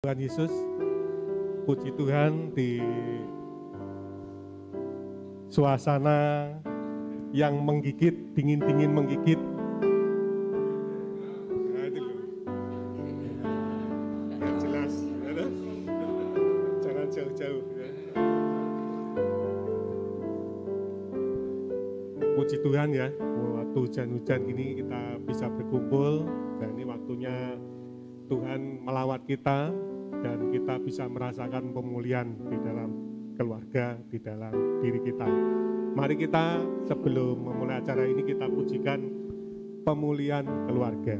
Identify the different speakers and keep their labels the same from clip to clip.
Speaker 1: Tuhan Yesus,
Speaker 2: puji Tuhan di suasana yang menggigit, dingin-dingin menggigit. Nah, jelas, ya, jangan jauh-jauh. Ya. Puji Tuhan ya, waktu hujan-hujan ini kita bisa berkumpul dan ini waktunya Tuhan melawat kita dan kita bisa merasakan pemulihan di dalam keluarga, di dalam diri kita. Mari kita sebelum memulai acara ini kita pujikan pemulihan keluarga.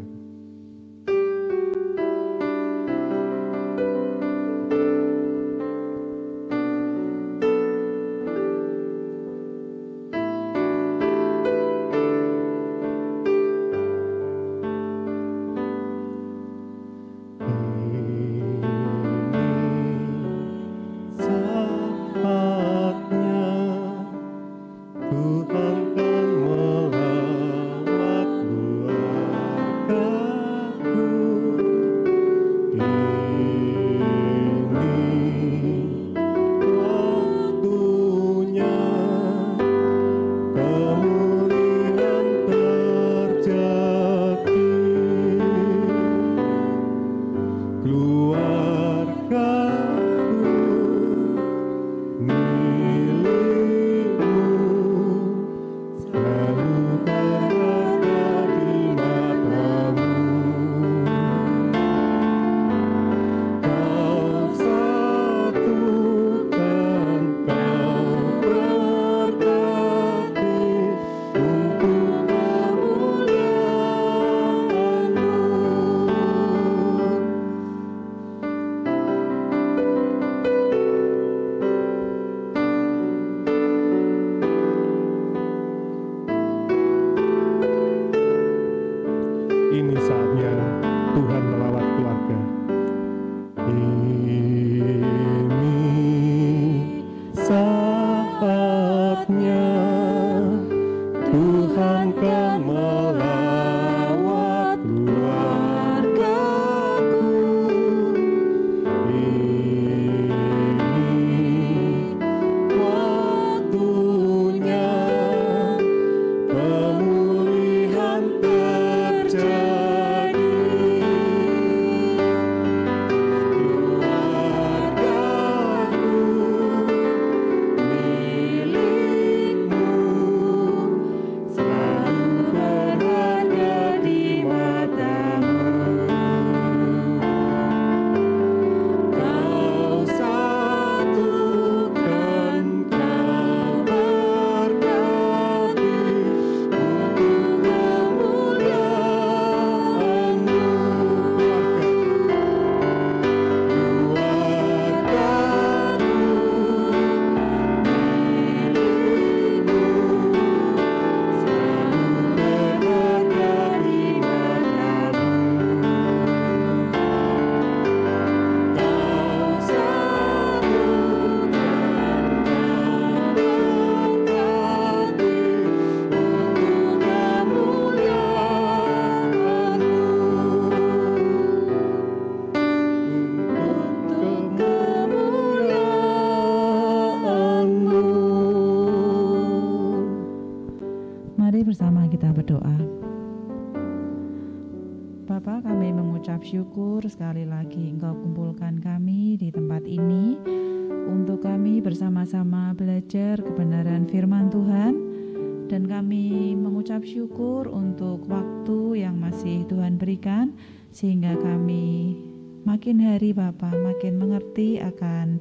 Speaker 3: sehingga kami makin hari Bapa makin mengerti akan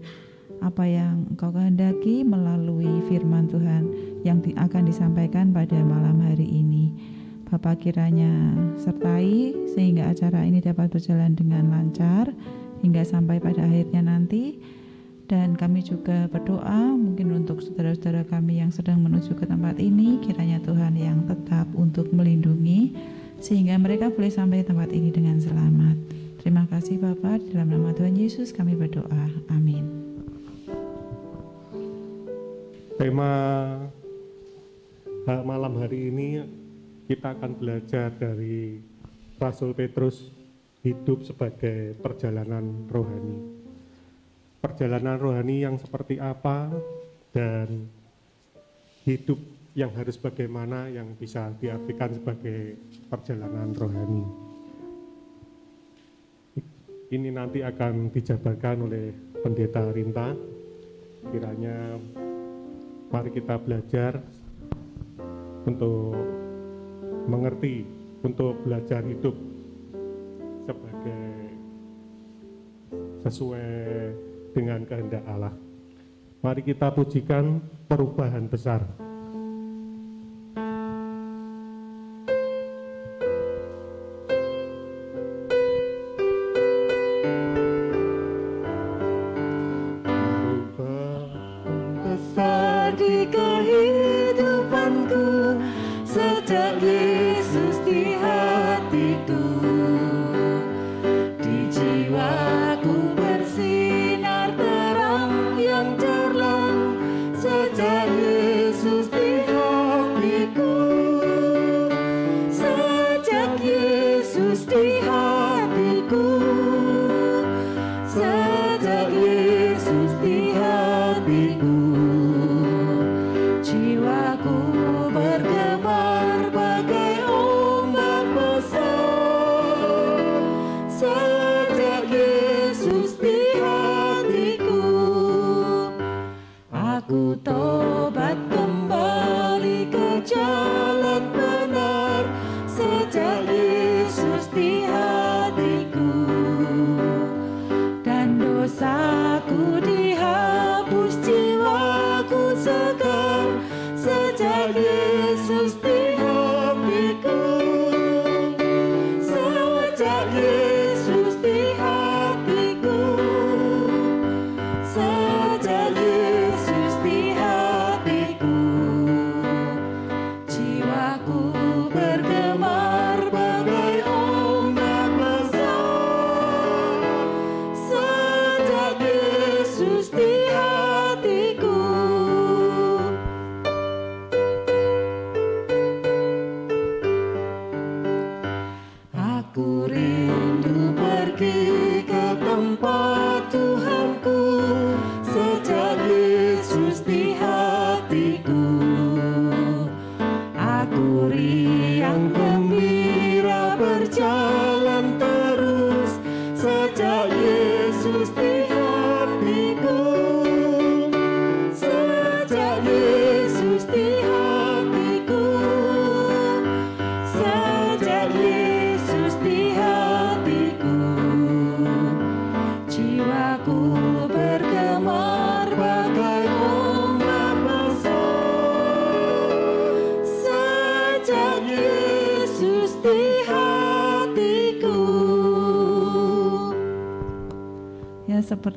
Speaker 3: apa yang Engkau kehendaki melalui firman Tuhan yang akan disampaikan pada malam hari ini. Bapak kiranya sertai sehingga acara ini dapat berjalan dengan lancar hingga sampai pada akhirnya nanti dan kami juga berdoa mungkin untuk saudara-saudara kami yang sedang menuju ke tempat ini kiranya Tuhan yang tetap untuk melindungi sehingga mereka boleh sampai tempat ini dengan selamat. Terima kasih Bapak, dalam nama Tuhan Yesus kami berdoa. Amin.
Speaker 2: Tema eh, malam hari ini kita akan belajar dari Rasul Petrus hidup sebagai perjalanan rohani perjalanan rohani yang seperti apa dan hidup yang harus bagaimana yang bisa diartikan sebagai perjalanan rohani. Ini nanti akan dijabarkan oleh pendeta Rinta. Kiranya mari kita belajar untuk mengerti, untuk belajar hidup sebagai sesuai dengan kehendak Allah. Mari kita pujikan perubahan besar.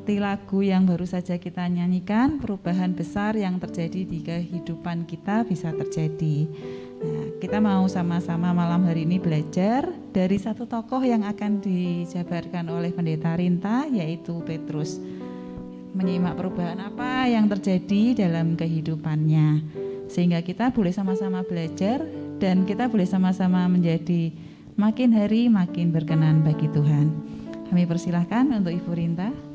Speaker 3: seperti lagu yang baru saja kita nyanyikan, perubahan besar yang terjadi di kehidupan kita bisa terjadi. Nah, kita mau sama-sama malam hari ini belajar dari satu tokoh yang akan dijabarkan oleh Pendeta Rinta, yaitu Petrus. Menyimak perubahan apa yang terjadi dalam kehidupannya, sehingga kita boleh sama-sama belajar dan kita boleh sama-sama menjadi makin hari makin berkenan bagi Tuhan. Kami persilahkan untuk Ibu Rinta.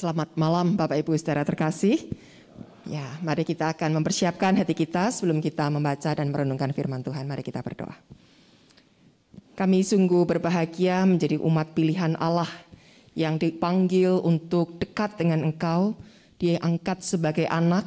Speaker 4: Selamat malam Bapak Ibu Saudara terkasih. Ya, mari kita akan mempersiapkan hati kita sebelum kita membaca dan merenungkan firman Tuhan. Mari kita berdoa. Kami sungguh berbahagia menjadi umat pilihan Allah yang dipanggil untuk dekat dengan Engkau, diangkat sebagai anak,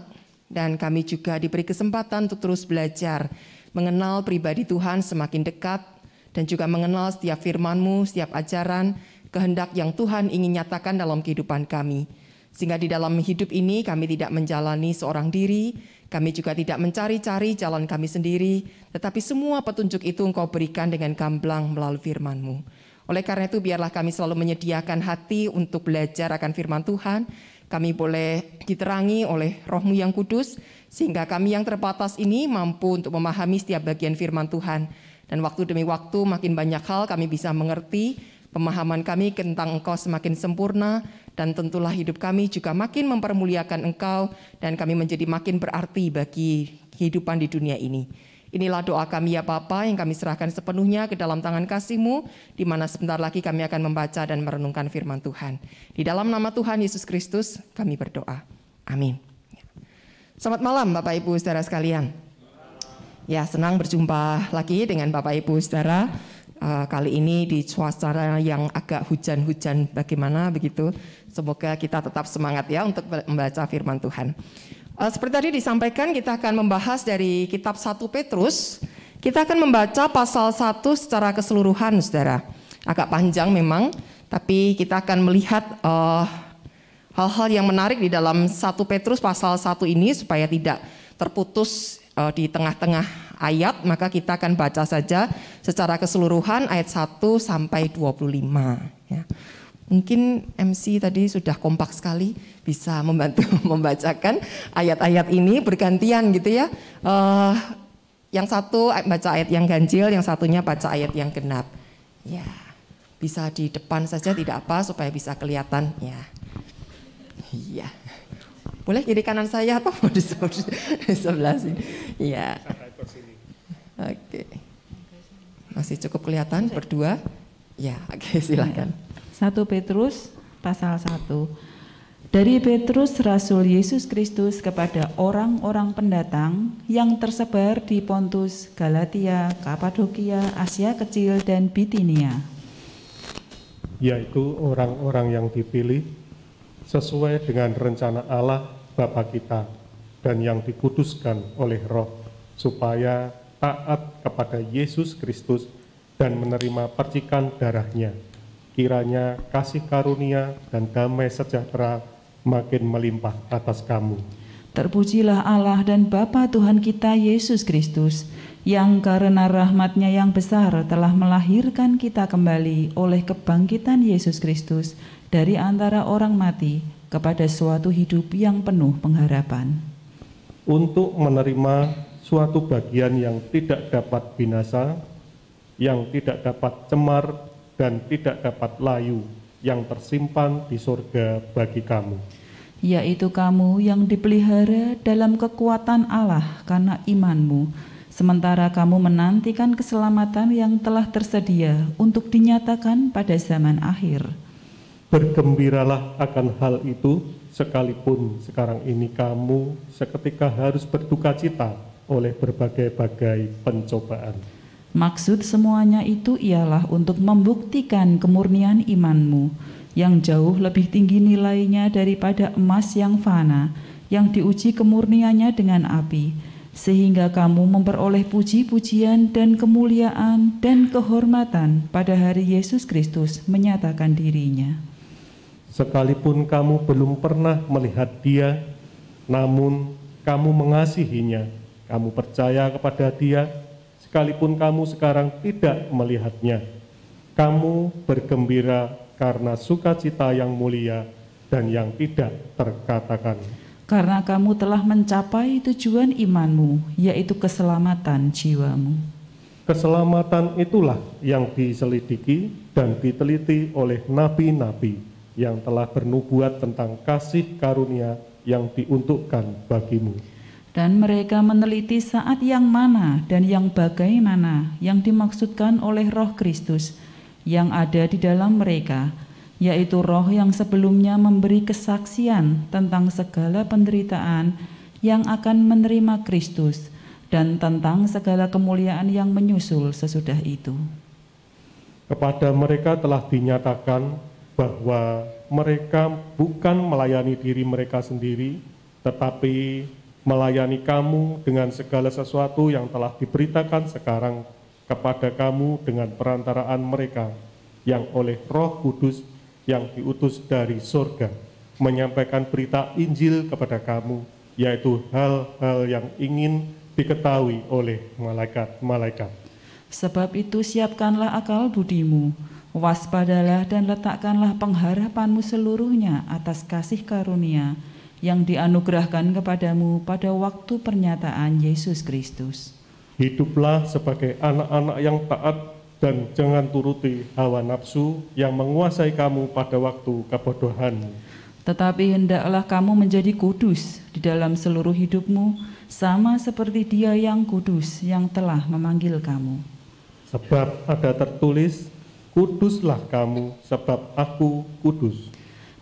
Speaker 4: dan kami juga diberi kesempatan untuk terus belajar, mengenal pribadi Tuhan semakin dekat, dan juga mengenal setiap firman-Mu, setiap ajaran, kehendak yang Tuhan ingin nyatakan dalam kehidupan kami. Sehingga di dalam hidup ini kami tidak menjalani seorang diri, kami juga tidak mencari-cari jalan kami sendiri, tetapi semua petunjuk itu engkau berikan dengan gamblang melalui FirmanMu. Oleh karena itu biarlah kami selalu menyediakan hati untuk belajar akan firman Tuhan, kami boleh diterangi oleh rohmu yang kudus, sehingga kami yang terbatas ini mampu untuk memahami setiap bagian firman Tuhan. Dan waktu demi waktu makin banyak hal kami bisa mengerti Pemahaman kami tentang Engkau semakin sempurna dan tentulah hidup kami juga makin mempermuliakan Engkau dan kami menjadi makin berarti bagi kehidupan di dunia ini. Inilah doa kami ya Bapa yang kami serahkan sepenuhnya ke dalam tangan kasih-Mu, di mana sebentar lagi kami akan membaca dan merenungkan firman Tuhan. Di dalam nama Tuhan Yesus Kristus kami berdoa. Amin. Selamat malam Bapak Ibu Saudara sekalian. Ya senang berjumpa lagi dengan Bapak Ibu Saudara. Eh, kali ini di suasana yang agak hujan-hujan bagaimana begitu. Semoga kita tetap semangat ya untuk membaca firman Tuhan. Eh, seperti tadi disampaikan kita akan membahas dari kitab 1 Petrus. Kita akan membaca pasal 1 secara keseluruhan Saudara. Agak panjang memang, tapi kita akan melihat hal eh, hal-hal yang menarik di dalam 1 Petrus pasal 1 ini supaya tidak terputus uh, di tengah-tengah ayat, maka kita akan baca saja secara keseluruhan ayat 1 sampai 25. Ya. Mungkin MC tadi sudah kompak sekali bisa membantu membacakan ayat-ayat ini bergantian gitu ya. Uh, yang satu baca ayat yang ganjil, yang satunya baca ayat yang genap. Ya, bisa di depan saja tidak apa supaya bisa kelihatan. Ya, iya. Boleh kiri kanan saya atau mau di sebelah sini? Ya. Oke. Masih cukup kelihatan berdua? Ya,
Speaker 1: oke
Speaker 3: silakan. 1 Petrus pasal 1. Dari Petrus Rasul Yesus Kristus kepada orang-orang pendatang yang tersebar di Pontus, Galatia, Kapadokia, Asia Kecil, dan Bitinia.
Speaker 2: Yaitu orang-orang yang dipilih sesuai dengan rencana Allah Bapa kita dan yang dikuduskan oleh roh supaya taat kepada Yesus Kristus dan menerima percikan darahnya. Kiranya kasih karunia dan damai sejahtera makin melimpah atas kamu.
Speaker 3: Terpujilah Allah dan Bapa Tuhan kita Yesus Kristus, yang karena rahmatnya yang besar telah melahirkan kita kembali oleh kebangkitan Yesus Kristus dari antara orang mati kepada suatu hidup yang penuh pengharapan.
Speaker 2: Untuk menerima suatu bagian yang tidak dapat binasa, yang tidak dapat cemar, dan tidak dapat layu, yang tersimpan di surga bagi kamu.
Speaker 3: Yaitu kamu yang dipelihara dalam kekuatan Allah karena imanmu, sementara kamu menantikan keselamatan yang telah tersedia untuk dinyatakan pada zaman akhir.
Speaker 2: Bergembiralah akan hal itu, sekalipun sekarang ini kamu seketika harus berduka cita oleh berbagai-bagai pencobaan.
Speaker 3: Maksud semuanya itu ialah untuk membuktikan kemurnian imanmu yang jauh lebih tinggi nilainya daripada emas yang fana yang diuji kemurniannya dengan api sehingga kamu memperoleh puji-pujian dan kemuliaan dan kehormatan pada hari Yesus Kristus menyatakan dirinya.
Speaker 2: Sekalipun kamu belum pernah melihat Dia, namun kamu mengasihinya kamu percaya kepada Dia, sekalipun kamu sekarang tidak melihatnya. Kamu bergembira karena sukacita yang mulia dan yang tidak terkatakan.
Speaker 3: Karena kamu telah mencapai tujuan imanmu, yaitu keselamatan jiwamu.
Speaker 2: Keselamatan itulah yang diselidiki dan diteliti oleh nabi-nabi yang telah bernubuat tentang kasih karunia yang diuntukkan bagimu
Speaker 3: dan mereka meneliti saat yang mana dan yang bagaimana yang dimaksudkan oleh Roh Kristus yang ada di dalam mereka, yaitu Roh yang sebelumnya memberi kesaksian tentang segala penderitaan yang akan menerima Kristus dan tentang segala kemuliaan yang menyusul sesudah itu.
Speaker 2: Kepada mereka telah dinyatakan bahwa mereka bukan melayani diri mereka sendiri, tetapi melayani kamu dengan segala sesuatu yang telah diberitakan sekarang kepada kamu dengan perantaraan mereka yang oleh roh kudus yang diutus dari surga menyampaikan berita Injil kepada kamu yaitu hal-hal yang ingin diketahui oleh malaikat-malaikat.
Speaker 3: Sebab itu siapkanlah akal budimu, waspadalah dan letakkanlah pengharapanmu seluruhnya atas kasih karunia, yang dianugerahkan kepadamu pada waktu pernyataan Yesus Kristus.
Speaker 2: Hiduplah sebagai anak-anak yang taat dan jangan turuti hawa nafsu yang menguasai kamu pada waktu kebodohan.
Speaker 3: Tetapi hendaklah kamu menjadi kudus di dalam seluruh hidupmu, sama seperti Dia yang kudus yang telah memanggil kamu.
Speaker 2: Sebab ada tertulis, "Kuduslah kamu, sebab Aku kudus."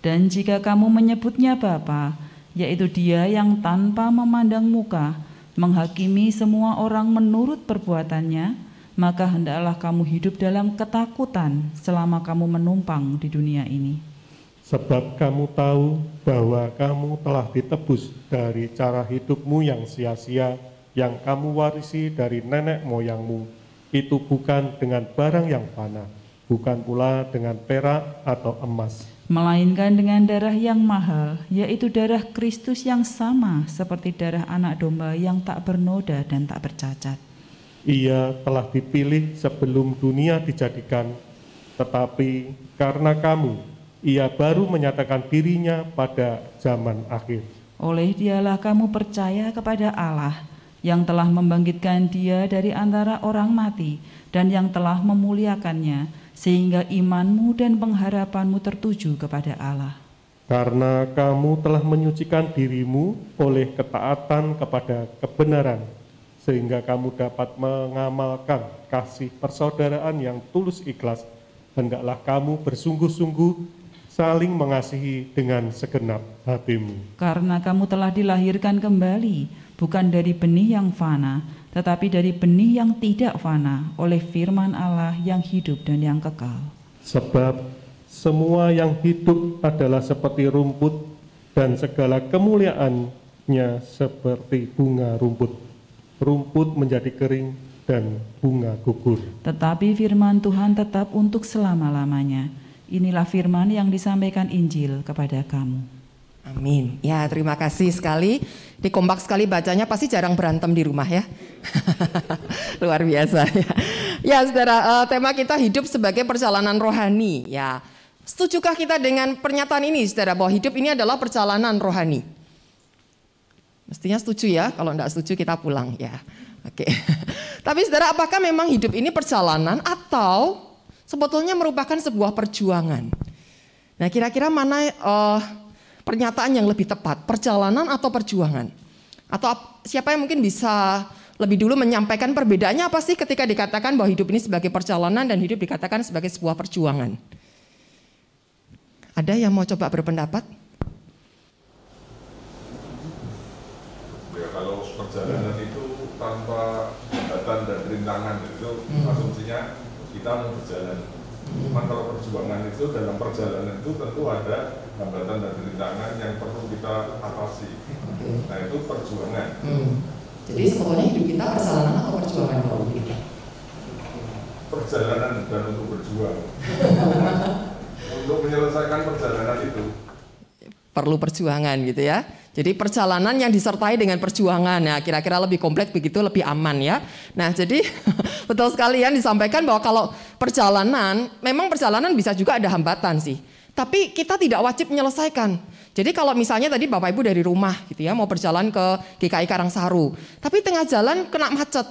Speaker 3: Dan jika kamu menyebutnya Bapa, yaitu dia yang tanpa memandang muka menghakimi semua orang menurut perbuatannya, maka hendaklah kamu hidup dalam ketakutan selama kamu menumpang di dunia ini. Sebab kamu
Speaker 2: tahu bahwa kamu telah ditebus dari cara hidupmu yang sia-sia, yang kamu warisi dari nenek moyangmu. Itu bukan dengan barang yang panah bukan pula dengan perak atau emas,
Speaker 3: melainkan dengan darah yang mahal, yaitu darah Kristus yang sama seperti darah anak domba yang tak bernoda dan tak bercacat.
Speaker 2: Ia telah dipilih sebelum dunia dijadikan, tetapi karena kamu, ia baru menyatakan dirinya pada zaman akhir.
Speaker 3: Oleh dialah kamu percaya kepada Allah yang telah membangkitkan dia dari antara orang mati dan yang telah memuliakannya, sehingga imanmu dan pengharapanmu tertuju kepada Allah.
Speaker 2: Karena kamu telah menyucikan dirimu oleh ketaatan kepada kebenaran, sehingga kamu dapat mengamalkan kasih persaudaraan yang tulus ikhlas, hendaklah kamu bersungguh-sungguh saling mengasihi dengan segenap hatimu.
Speaker 3: Karena kamu telah dilahirkan kembali, bukan dari benih yang fana, tetapi dari benih yang tidak fana oleh firman Allah yang hidup dan yang kekal.
Speaker 2: Sebab semua yang hidup adalah seperti rumput dan segala kemuliaannya seperti bunga rumput. Rumput menjadi kering dan bunga gugur.
Speaker 3: Tetapi firman Tuhan tetap untuk selama-lamanya. Inilah firman yang disampaikan Injil kepada kamu. Amin. Ya, terima kasih sekali. Dikompak sekali bacanya, pasti jarang berantem di rumah
Speaker 4: ya. Luar biasa ya. Ya, saudara, eh, tema kita hidup sebagai perjalanan rohani. Ya, setujukah kita dengan pernyataan ini, saudara, bahwa hidup ini adalah perjalanan rohani? Mestinya setuju ya. Kalau tidak setuju kita pulang ya. Oke. Tapi saudara, apakah memang hidup ini perjalanan atau sebetulnya merupakan sebuah perjuangan? Nah, kira-kira mana? Uh, Pernyataan yang lebih tepat, perjalanan atau perjuangan? Atau siapa yang mungkin bisa lebih dulu menyampaikan perbedaannya apa sih ketika dikatakan bahwa hidup ini sebagai perjalanan dan hidup dikatakan sebagai sebuah perjuangan? Ada yang mau coba berpendapat?
Speaker 2: Ya kalau perjalanan itu tanpa hambatan dan rintangan itu hmm. asumsinya kita mau berjalan Cuman kalau perjuangan itu dalam perjalanan itu tentu ada hambatan dan rintangan yang perlu kita atasi. Okay. Nah itu perjuangan. Hmm. Jadi pokoknya hidup kita perjalanan atau perjuangan kalau kita? Perjalanan dan untuk berjuang. untuk menyelesaikan perjalanan itu.
Speaker 4: Perlu perjuangan gitu ya. Jadi perjalanan yang disertai dengan perjuangan. ya kira-kira lebih kompleks begitu lebih aman ya. Nah, jadi betul sekali yang disampaikan bahwa kalau perjalanan, memang perjalanan bisa juga ada hambatan sih. Tapi kita tidak wajib menyelesaikan. Jadi kalau misalnya tadi Bapak Ibu dari rumah gitu ya mau berjalan ke GKI Karangsaru, tapi tengah jalan kena macet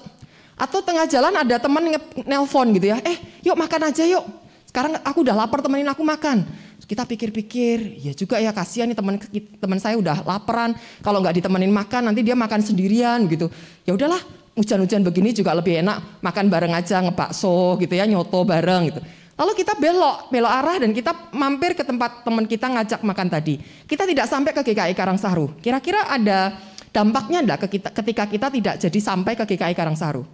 Speaker 4: atau tengah jalan ada teman nelpon gitu ya, eh yuk makan aja yuk. Sekarang aku udah lapar temenin aku makan. Kita pikir-pikir, ya juga ya kasihan nih teman teman saya udah laparan. Kalau nggak ditemenin makan nanti dia makan sendirian gitu. Ya udahlah, hujan-hujan begini juga lebih enak makan bareng aja ngebakso gitu ya nyoto bareng gitu. Lalu kita belok, belok arah dan kita mampir ke tempat teman kita ngajak makan tadi. Kita tidak sampai ke GKI Saru. Kira-kira ada dampaknya enggak ketika kita tidak jadi sampai ke GKI Saru?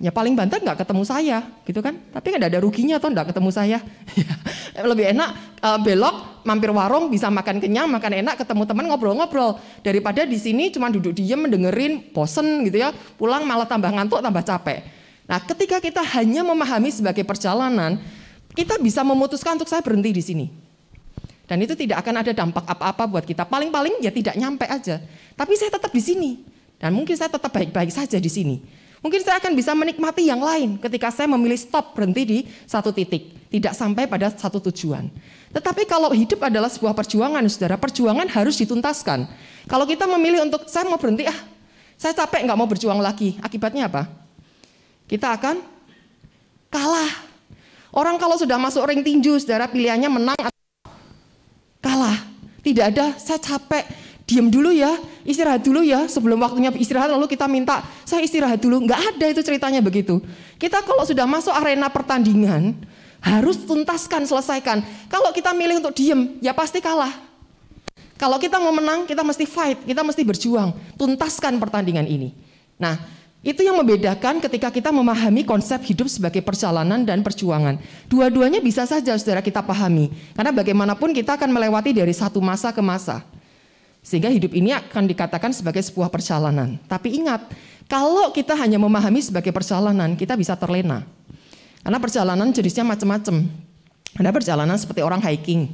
Speaker 4: ya paling banter nggak ketemu saya gitu kan tapi kan nggak ada ruginya atau nggak ketemu saya lebih enak uh, belok mampir warung bisa makan kenyang makan enak ketemu teman ngobrol-ngobrol daripada di sini cuma duduk diem mendengerin bosen gitu ya pulang malah tambah ngantuk tambah capek nah ketika kita hanya memahami sebagai perjalanan kita bisa memutuskan untuk saya berhenti di sini dan itu tidak akan ada dampak apa-apa buat kita paling-paling ya tidak nyampe aja tapi saya tetap di sini dan mungkin saya tetap baik-baik saja di sini Mungkin saya akan bisa menikmati yang lain ketika saya memilih stop berhenti di satu titik, tidak sampai pada satu tujuan. Tetapi kalau hidup adalah sebuah perjuangan, saudara, perjuangan harus dituntaskan. Kalau kita memilih untuk saya mau berhenti, ah, saya capek nggak mau berjuang lagi, akibatnya apa? Kita akan kalah. Orang kalau sudah masuk ring tinju, saudara, pilihannya menang atau kalah. Tidak ada, saya capek, diam dulu ya, istirahat dulu ya, sebelum waktunya istirahat lalu kita minta, saya istirahat dulu. Enggak ada itu ceritanya begitu. Kita kalau sudah masuk arena pertandingan, harus tuntaskan, selesaikan. Kalau kita milih untuk diam, ya pasti kalah. Kalau kita mau menang, kita mesti fight, kita mesti berjuang, tuntaskan pertandingan ini. Nah, itu yang membedakan ketika kita memahami konsep hidup sebagai perjalanan dan perjuangan. Dua-duanya bisa saja saudara kita pahami. Karena bagaimanapun kita akan melewati dari satu masa ke masa. Sehingga hidup ini akan dikatakan sebagai sebuah perjalanan. Tapi ingat, kalau kita hanya memahami sebagai perjalanan, kita bisa terlena. Karena perjalanan jenisnya macam-macam. Ada perjalanan seperti orang hiking.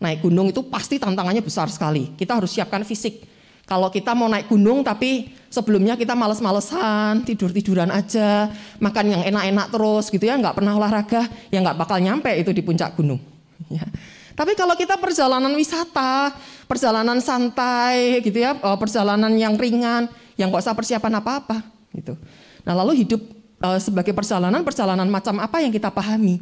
Speaker 4: Naik gunung itu pasti tantangannya besar sekali. Kita harus siapkan fisik. Kalau kita mau naik gunung tapi sebelumnya kita males-malesan, tidur-tiduran aja, makan yang enak-enak terus gitu ya, nggak pernah olahraga, ya nggak bakal nyampe itu di puncak gunung. Ya. Tapi kalau kita perjalanan wisata, perjalanan santai gitu ya, eh, perjalanan yang ringan, yang nggak usah persiapan apa-apa gitu. Nah lalu hidup eh, sebagai perjalanan, perjalanan macam apa yang kita pahami?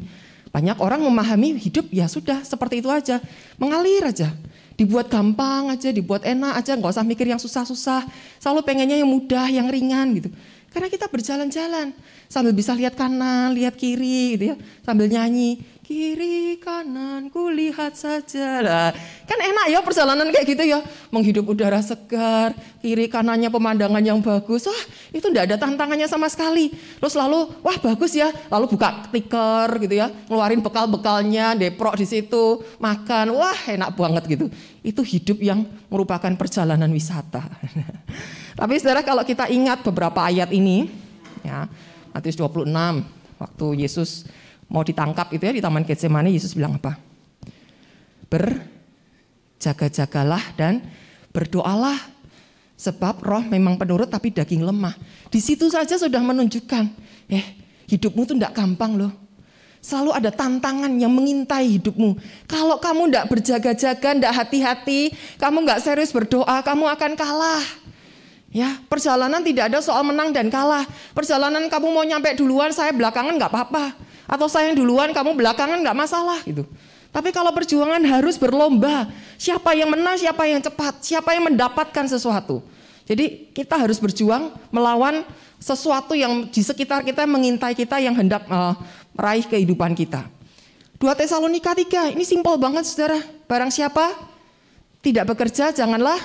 Speaker 4: Banyak orang memahami hidup ya sudah seperti itu aja, mengalir aja, dibuat gampang aja, dibuat enak aja, nggak usah mikir yang susah-susah, selalu pengennya yang mudah, yang ringan gitu. Karena kita berjalan-jalan sambil bisa lihat kanan, lihat kiri gitu ya, sambil nyanyi kiri kanan ku lihat saja lah. Kan enak ya perjalanan kayak gitu ya. Menghidup udara segar, kiri kanannya pemandangan yang bagus. Wah itu enggak ada tantangannya sama sekali. Terus lalu wah bagus ya. Lalu buka tiker gitu ya. Ngeluarin bekal-bekalnya, deprok di situ. Makan, wah enak banget gitu. Itu hidup yang merupakan perjalanan wisata. Tapi saudara kalau kita ingat beberapa ayat ini. ya Matius 26 waktu Yesus mau ditangkap itu ya di Taman Getsemani Yesus bilang apa? Berjaga-jagalah dan berdoalah sebab roh memang penurut tapi daging lemah. Di situ saja sudah menunjukkan, eh hidupmu tuh tidak gampang loh. Selalu ada tantangan yang mengintai hidupmu. Kalau kamu tidak berjaga-jaga, tidak hati-hati, kamu nggak serius berdoa, kamu akan kalah. Ya, perjalanan tidak ada soal menang dan kalah. Perjalanan kamu mau nyampe duluan, saya belakangan nggak apa-apa. Atau saya yang duluan, kamu belakangan nggak masalah gitu. Tapi kalau perjuangan harus berlomba. Siapa yang menang, siapa yang cepat, siapa yang mendapatkan sesuatu. Jadi kita harus berjuang melawan sesuatu yang di sekitar kita mengintai kita yang hendak uh, meraih kehidupan kita. Dua Tesalonika tiga ini simpel banget saudara. Barang siapa tidak bekerja janganlah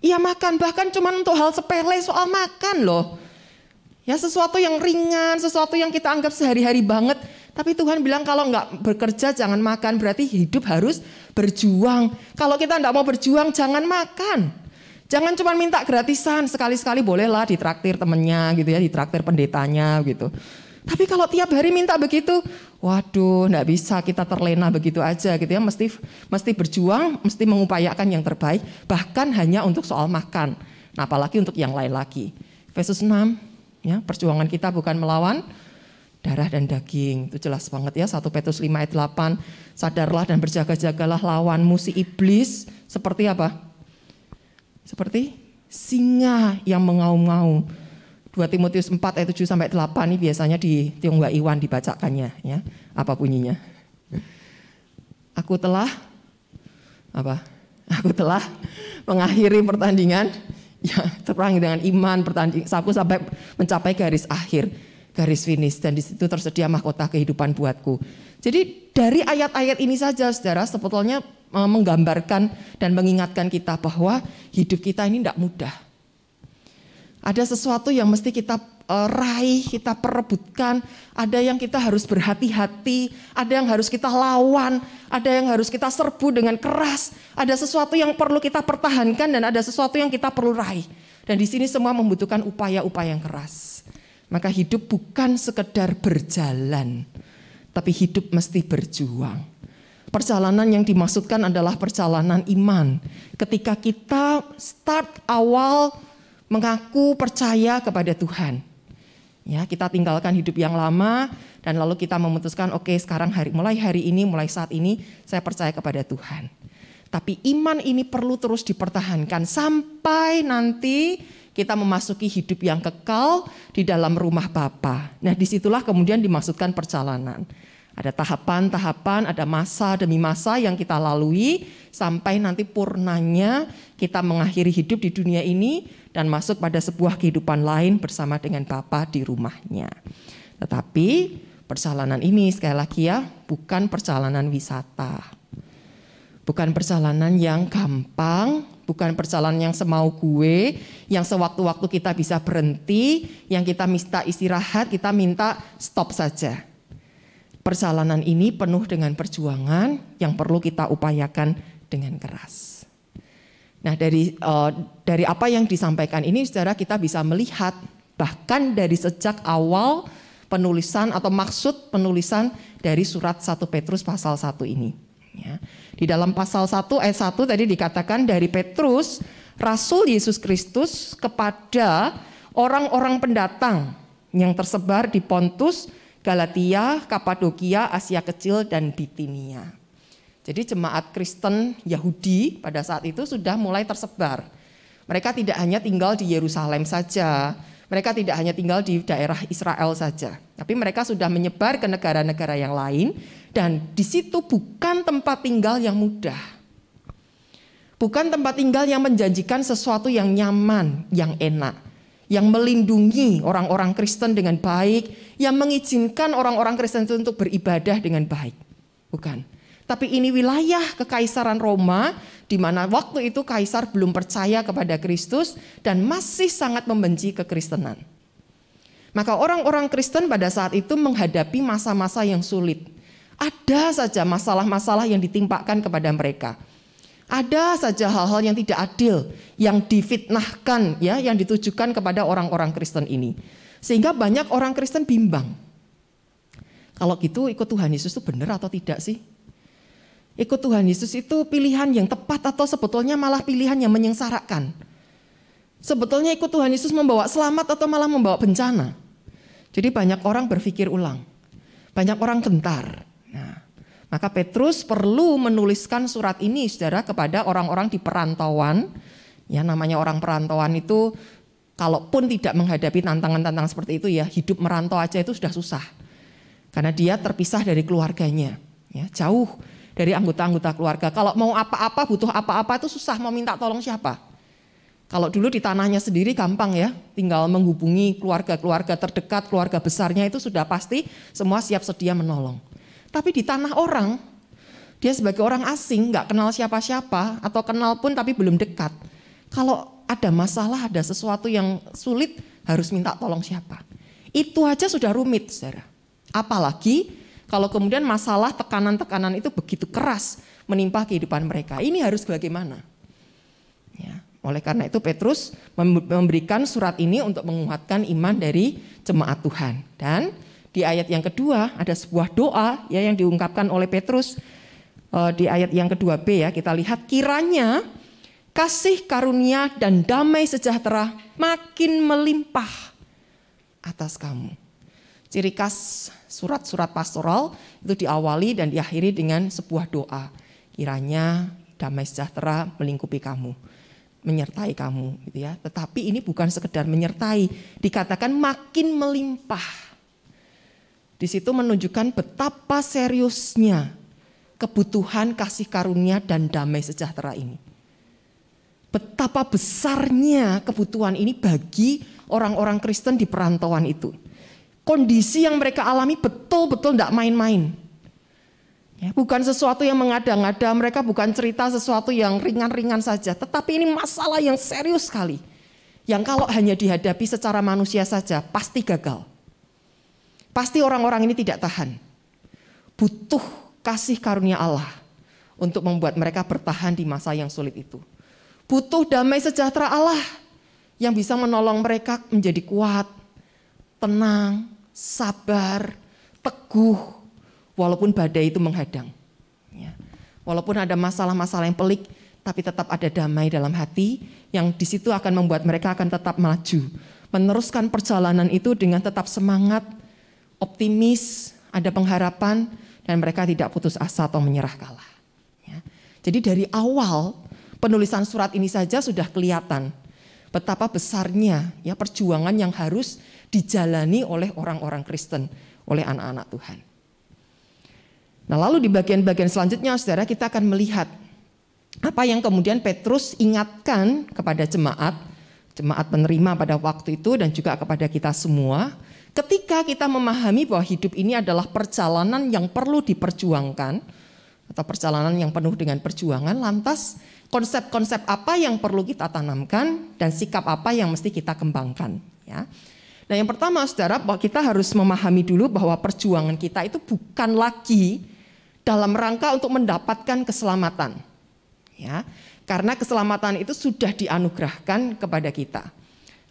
Speaker 4: ia makan. Bahkan cuma untuk hal sepele soal makan loh. Ya sesuatu yang ringan, sesuatu yang kita anggap sehari-hari banget. Tapi Tuhan bilang kalau nggak bekerja jangan makan, berarti hidup harus berjuang. Kalau kita nggak mau berjuang jangan makan. Jangan cuma minta gratisan, sekali-sekali bolehlah ditraktir temennya gitu ya, ditraktir pendetanya gitu. Tapi kalau tiap hari minta begitu, waduh nggak bisa kita terlena begitu aja gitu ya, mesti mesti berjuang, mesti mengupayakan yang terbaik, bahkan hanya untuk soal makan. Nah apalagi untuk yang lain lagi. Versus 6, Ya, perjuangan kita bukan melawan darah dan daging. Itu jelas banget ya 1 Petrus 5 ayat 8. Sadarlah dan berjaga-jagalah lawan musi iblis seperti apa? Seperti singa yang mengaum-ngaum. 2 Timotius 4 ayat 7 sampai 8 ini biasanya di Tionghoa Iwan dibacakannya ya. Apa bunyinya? Aku telah apa? Aku telah mengakhiri pertandingan ya terperangi dengan iman pertanding aku sampai mencapai garis akhir garis finish dan di situ tersedia mahkota kehidupan buatku jadi dari ayat-ayat ini saja saudara sebetulnya eh, menggambarkan dan mengingatkan kita bahwa hidup kita ini tidak mudah ada sesuatu yang mesti kita eh, raih, kita perebutkan, ada yang kita harus berhati-hati, ada yang harus kita lawan, ada yang harus kita serbu dengan keras, ada sesuatu yang perlu kita pertahankan dan ada sesuatu yang kita perlu raih. Dan di sini semua membutuhkan upaya-upaya yang keras. Maka hidup bukan sekedar berjalan, tapi hidup mesti berjuang. Perjalanan yang dimaksudkan adalah perjalanan iman. Ketika kita start awal mengaku percaya kepada Tuhan. Ya, kita tinggalkan hidup yang lama dan lalu kita memutuskan oke okay, sekarang hari mulai hari ini mulai saat ini saya percaya kepada Tuhan. Tapi iman ini perlu terus dipertahankan sampai nanti kita memasuki hidup yang kekal di dalam rumah Bapa. Nah, disitulah kemudian dimaksudkan perjalanan. Ada tahapan-tahapan, ada masa demi masa yang kita lalui sampai nanti purnanya kita mengakhiri hidup di dunia ini dan masuk pada sebuah kehidupan lain bersama dengan Bapa di rumahnya. Tetapi perjalanan ini sekali lagi ya, bukan perjalanan wisata. Bukan perjalanan yang gampang, bukan perjalanan yang semau gue, yang sewaktu-waktu kita bisa berhenti, yang kita minta istirahat, kita minta stop saja. Perjalanan ini penuh dengan perjuangan yang perlu kita upayakan dengan keras. Nah, dari uh, dari apa yang disampaikan ini secara kita bisa melihat bahkan dari sejak awal penulisan atau maksud penulisan dari surat 1 Petrus pasal 1 ini. Ya. Di dalam pasal 1 ayat 1 tadi dikatakan dari Petrus Rasul Yesus Kristus kepada orang-orang pendatang yang tersebar di Pontus, Galatia, Kapadokia, Asia Kecil, dan Bitinia. Jadi jemaat Kristen Yahudi pada saat itu sudah mulai tersebar. Mereka tidak hanya tinggal di Yerusalem saja, mereka tidak hanya tinggal di daerah Israel saja, tapi mereka sudah menyebar ke negara-negara yang lain dan di situ bukan tempat tinggal yang mudah. Bukan tempat tinggal yang menjanjikan sesuatu yang nyaman, yang enak, yang melindungi orang-orang Kristen dengan baik, yang mengizinkan orang-orang Kristen itu untuk beribadah dengan baik. Bukan. Tapi ini wilayah kekaisaran Roma di mana waktu itu kaisar belum percaya kepada Kristus dan masih sangat membenci kekristenan. Maka orang-orang Kristen pada saat itu menghadapi masa-masa yang sulit. Ada saja masalah-masalah yang ditimpakan kepada mereka. Ada saja hal-hal yang tidak adil yang difitnahkan ya, yang ditujukan kepada orang-orang Kristen ini. Sehingga banyak orang Kristen bimbang. Kalau gitu ikut Tuhan Yesus itu benar atau tidak sih? Ikut Tuhan Yesus itu pilihan yang tepat atau sebetulnya malah pilihan yang menyengsarakan. Sebetulnya ikut Tuhan Yesus membawa selamat atau malah membawa bencana. Jadi banyak orang berpikir ulang. Banyak orang gentar. Nah, maka Petrus perlu menuliskan surat ini Saudara kepada orang-orang di perantauan. Ya namanya orang perantauan itu kalaupun tidak menghadapi tantangan-tantangan seperti itu ya hidup merantau aja itu sudah susah. Karena dia terpisah dari keluarganya. Ya, jauh dari anggota-anggota keluarga. Kalau mau apa-apa, butuh apa-apa itu susah mau minta tolong siapa. Kalau dulu di tanahnya sendiri gampang ya, tinggal menghubungi keluarga-keluarga terdekat, keluarga besarnya itu sudah pasti semua siap sedia menolong. Tapi di tanah orang, dia sebagai orang asing, nggak kenal siapa-siapa, atau kenal pun tapi belum dekat. Kalau ada masalah, ada sesuatu yang sulit, harus minta tolong siapa. Itu aja sudah rumit, saudara. Apalagi kalau kemudian masalah tekanan-tekanan itu begitu keras menimpa kehidupan mereka, ini harus bagaimana? Ya. Oleh karena itu Petrus memberikan surat ini untuk menguatkan iman dari jemaat Tuhan. Dan di ayat yang kedua ada sebuah doa ya yang diungkapkan oleh Petrus eh, di ayat yang kedua B ya kita lihat kiranya kasih karunia dan damai sejahtera makin melimpah atas kamu. Ciri khas surat-surat pastoral itu diawali dan diakhiri dengan sebuah doa. Kiranya damai sejahtera melingkupi kamu, menyertai kamu gitu ya. Tetapi ini bukan sekedar menyertai, dikatakan makin melimpah. Di situ menunjukkan betapa seriusnya kebutuhan kasih karunia dan damai sejahtera ini. Betapa besarnya kebutuhan ini bagi orang-orang Kristen di perantauan itu kondisi yang mereka alami betul-betul tidak main-main. Ya, bukan sesuatu yang mengada-ngada, mereka bukan cerita sesuatu yang ringan-ringan saja. Tetapi ini masalah yang serius sekali. Yang kalau hanya dihadapi secara manusia saja, pasti gagal. Pasti orang-orang ini tidak tahan. Butuh kasih karunia Allah untuk membuat mereka bertahan di masa yang sulit itu. Butuh damai sejahtera Allah yang bisa menolong mereka menjadi kuat, tenang, sabar, teguh, walaupun badai itu menghadang. Ya. Walaupun ada masalah-masalah yang pelik, tapi tetap ada damai dalam hati, yang di situ akan membuat mereka akan tetap maju, Meneruskan perjalanan itu dengan tetap semangat, optimis, ada pengharapan, dan mereka tidak putus asa atau menyerah kalah. Ya. Jadi dari awal penulisan surat ini saja sudah kelihatan betapa besarnya ya perjuangan yang harus dijalani oleh orang-orang Kristen, oleh anak-anak Tuhan. Nah, lalu di bagian-bagian selanjutnya Saudara kita akan melihat apa yang kemudian Petrus ingatkan kepada jemaat, jemaat penerima pada waktu itu dan juga kepada kita semua, ketika kita memahami bahwa hidup ini adalah perjalanan yang perlu diperjuangkan atau perjalanan yang penuh dengan perjuangan, lantas konsep-konsep apa yang perlu kita tanamkan dan sikap apa yang mesti kita kembangkan, ya. Nah yang pertama saudara, bahwa kita harus memahami dulu bahwa perjuangan kita itu bukan lagi dalam rangka untuk mendapatkan keselamatan. ya Karena keselamatan itu sudah dianugerahkan kepada kita.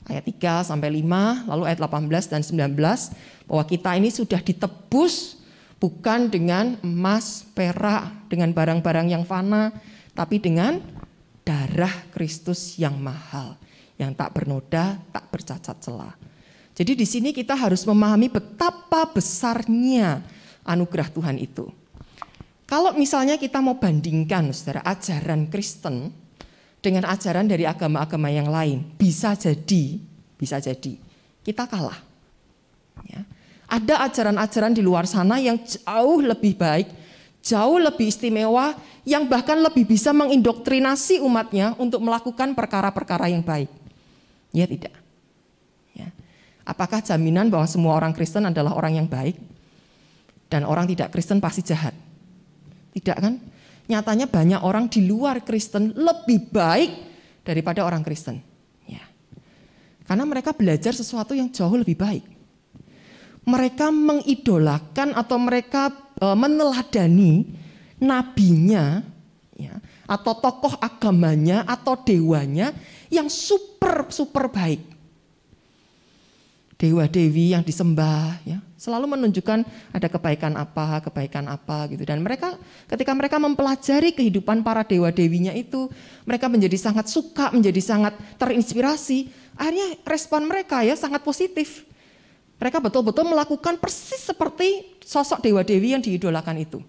Speaker 4: Ayat 3 sampai 5, lalu ayat 18 dan 19, bahwa kita ini sudah ditebus bukan dengan emas, perak, dengan barang-barang yang fana, tapi dengan darah Kristus yang mahal, yang tak bernoda, tak bercacat celah. Jadi di sini kita harus memahami betapa besarnya anugerah Tuhan itu. Kalau misalnya kita mau bandingkan saudara ajaran Kristen dengan ajaran dari agama-agama yang lain, bisa jadi, bisa jadi kita kalah. Ya. Ada ajaran-ajaran di luar sana yang jauh lebih baik, jauh lebih istimewa, yang bahkan lebih bisa mengindoktrinasi umatnya untuk melakukan perkara-perkara yang baik. Ya tidak. Apakah jaminan bahwa semua orang Kristen adalah orang yang baik? Dan orang tidak Kristen pasti jahat? Tidak kan? Nyatanya banyak orang di luar Kristen lebih baik daripada orang Kristen. Ya. Karena mereka belajar sesuatu yang jauh lebih baik. Mereka mengidolakan atau mereka e, meneladani nabinya ya, atau tokoh agamanya atau dewanya yang super super baik dewa-dewi yang disembah ya selalu menunjukkan ada kebaikan apa, kebaikan apa gitu. Dan mereka ketika mereka mempelajari kehidupan para dewa-dewinya itu, mereka menjadi sangat suka, menjadi sangat terinspirasi. Akhirnya respon mereka ya sangat positif. Mereka betul-betul melakukan persis seperti sosok dewa-dewi yang diidolakan itu.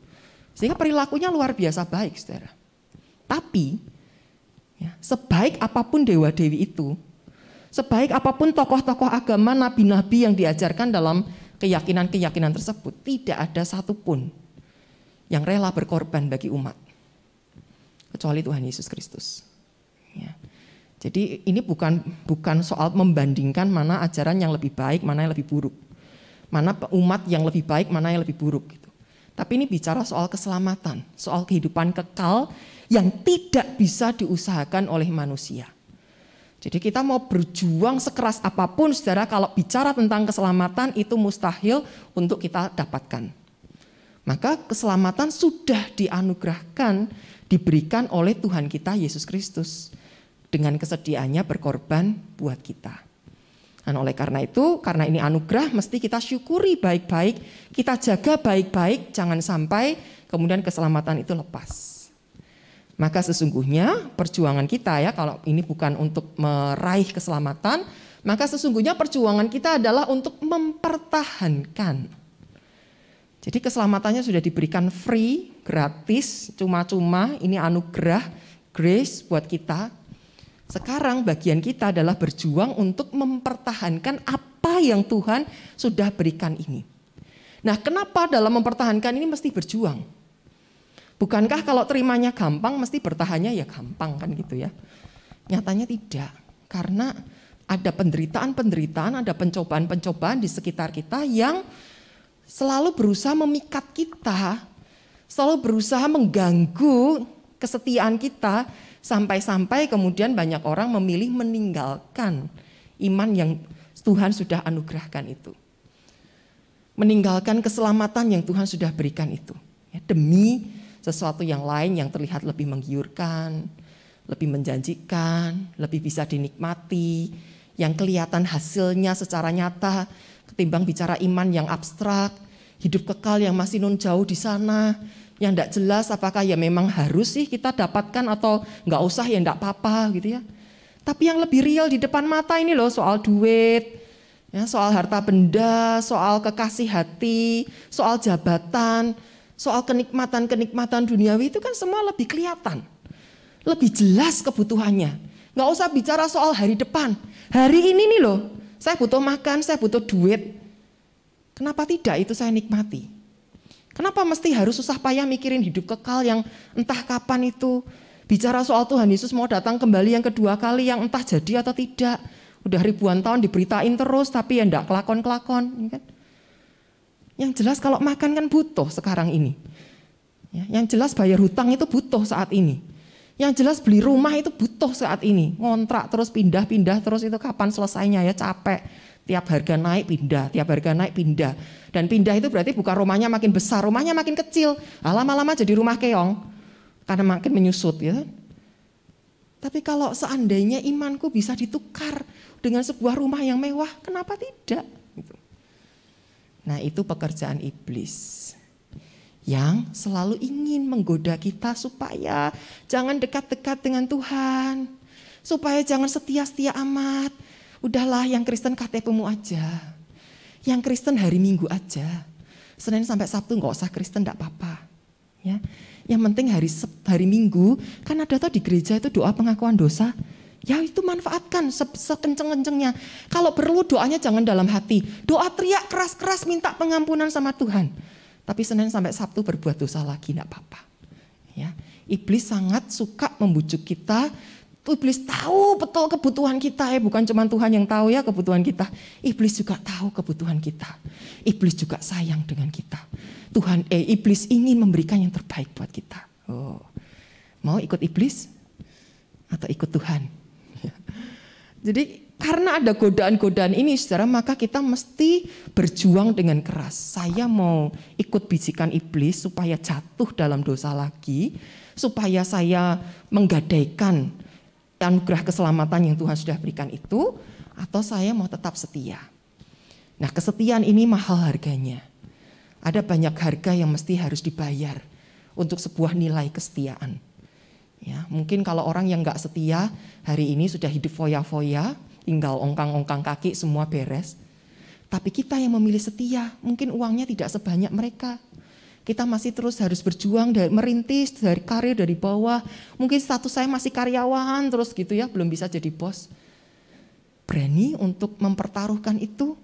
Speaker 4: Sehingga perilakunya luar biasa baik, Saudara. Tapi ya, sebaik apapun dewa-dewi itu, Sebaik apapun tokoh-tokoh agama, nabi-nabi yang diajarkan dalam keyakinan-keyakinan tersebut, tidak ada satupun yang rela berkorban bagi umat. Kecuali Tuhan Yesus Kristus. Ya. Jadi ini bukan bukan soal membandingkan mana ajaran yang lebih baik, mana yang lebih buruk. Mana umat yang lebih baik, mana yang lebih buruk. Gitu. Tapi ini bicara soal keselamatan, soal kehidupan kekal yang tidak bisa diusahakan oleh manusia. Jadi kita mau berjuang sekeras apapun saudara kalau bicara tentang keselamatan itu mustahil untuk kita dapatkan. Maka keselamatan sudah dianugerahkan, diberikan oleh Tuhan kita Yesus Kristus dengan kesediaannya berkorban buat kita. Dan oleh karena itu, karena ini anugerah mesti kita syukuri baik-baik, kita jaga baik-baik, jangan sampai kemudian keselamatan itu lepas. Maka sesungguhnya perjuangan kita ya kalau ini bukan untuk meraih keselamatan, maka sesungguhnya perjuangan kita adalah untuk mempertahankan. Jadi keselamatannya sudah diberikan free, gratis, cuma-cuma, ini anugerah, grace buat kita. Sekarang bagian kita adalah berjuang untuk mempertahankan apa yang Tuhan sudah berikan ini. Nah, kenapa dalam mempertahankan ini mesti berjuang? Bukankah kalau terimanya gampang mesti bertahannya ya gampang kan gitu ya. Nyatanya tidak. Karena ada penderitaan-penderitaan, ada pencobaan-pencobaan di sekitar kita yang selalu berusaha memikat kita, selalu berusaha mengganggu kesetiaan kita sampai-sampai kemudian banyak orang memilih meninggalkan iman yang Tuhan sudah anugerahkan itu. Meninggalkan keselamatan yang Tuhan sudah berikan itu. Ya, demi sesuatu yang lain yang terlihat lebih menggiurkan, lebih menjanjikan, lebih bisa dinikmati, yang kelihatan hasilnya secara nyata ketimbang bicara iman yang abstrak, hidup kekal yang masih nun jauh di sana, yang tidak jelas apakah ya memang harus sih kita dapatkan atau nggak usah ya tidak apa-apa gitu ya. Tapi yang lebih real di depan mata ini loh soal duit, ya, soal harta benda, soal kekasih hati, soal jabatan, soal kenikmatan-kenikmatan duniawi itu kan semua lebih kelihatan. Lebih jelas kebutuhannya. Nggak usah bicara soal hari depan. Hari ini nih loh, saya butuh makan, saya butuh duit. Kenapa tidak itu saya nikmati? Kenapa mesti harus susah payah mikirin hidup kekal yang entah kapan itu? Bicara soal Tuhan Yesus mau datang kembali yang kedua kali yang entah jadi atau tidak. Udah ribuan tahun diberitain terus tapi ya enggak kelakon-kelakon. Ya kan? Yang jelas kalau makan kan butuh sekarang ini. Ya, yang jelas bayar hutang itu butuh saat ini. Yang jelas beli rumah itu butuh saat ini. Ngontrak terus pindah-pindah terus itu kapan selesainya ya capek. Tiap harga naik pindah, tiap harga naik pindah. Dan pindah itu berarti bukan rumahnya makin besar, rumahnya makin kecil. Lama-lama jadi rumah keong karena makin menyusut ya. Kan? Tapi kalau seandainya imanku bisa ditukar dengan sebuah rumah yang mewah, kenapa tidak? Nah itu pekerjaan iblis yang selalu ingin menggoda kita supaya jangan dekat-dekat dengan Tuhan. Supaya jangan setia-setia amat. Udahlah yang Kristen KTPmu aja. Yang Kristen hari Minggu aja. Senin sampai Sabtu nggak usah Kristen enggak apa-apa. Ya. Yang penting hari hari Minggu kan ada tuh di gereja itu doa pengakuan dosa Ya itu manfaatkan se sekenceng-kencengnya. Kalau perlu doanya jangan dalam hati. Doa teriak keras-keras minta pengampunan sama Tuhan. Tapi Senin sampai Sabtu berbuat dosa lagi tidak apa-apa. Ya. Iblis sangat suka membujuk kita. Iblis tahu betul kebutuhan kita ya, bukan cuma Tuhan yang tahu ya kebutuhan kita. Iblis juga tahu kebutuhan kita. Iblis juga sayang dengan kita. Tuhan eh iblis ingin memberikan yang terbaik buat kita. Oh. Mau ikut iblis atau ikut Tuhan? Jadi karena ada godaan-godaan ini saudara maka kita mesti berjuang dengan keras. Saya mau ikut bisikan iblis supaya jatuh dalam dosa lagi. Supaya saya menggadaikan anugerah keselamatan yang Tuhan sudah berikan itu. Atau saya mau tetap setia. Nah kesetiaan ini mahal harganya. Ada banyak harga yang mesti harus dibayar untuk sebuah nilai kesetiaan. Ya, mungkin kalau orang yang nggak setia hari ini sudah hidup foya-foya, tinggal ongkang-ongkang kaki semua beres. Tapi kita yang memilih setia, mungkin uangnya tidak sebanyak mereka. Kita masih terus harus berjuang dari merintis dari karir dari bawah. Mungkin status saya masih karyawan terus gitu ya, belum bisa jadi bos. Berani untuk mempertaruhkan itu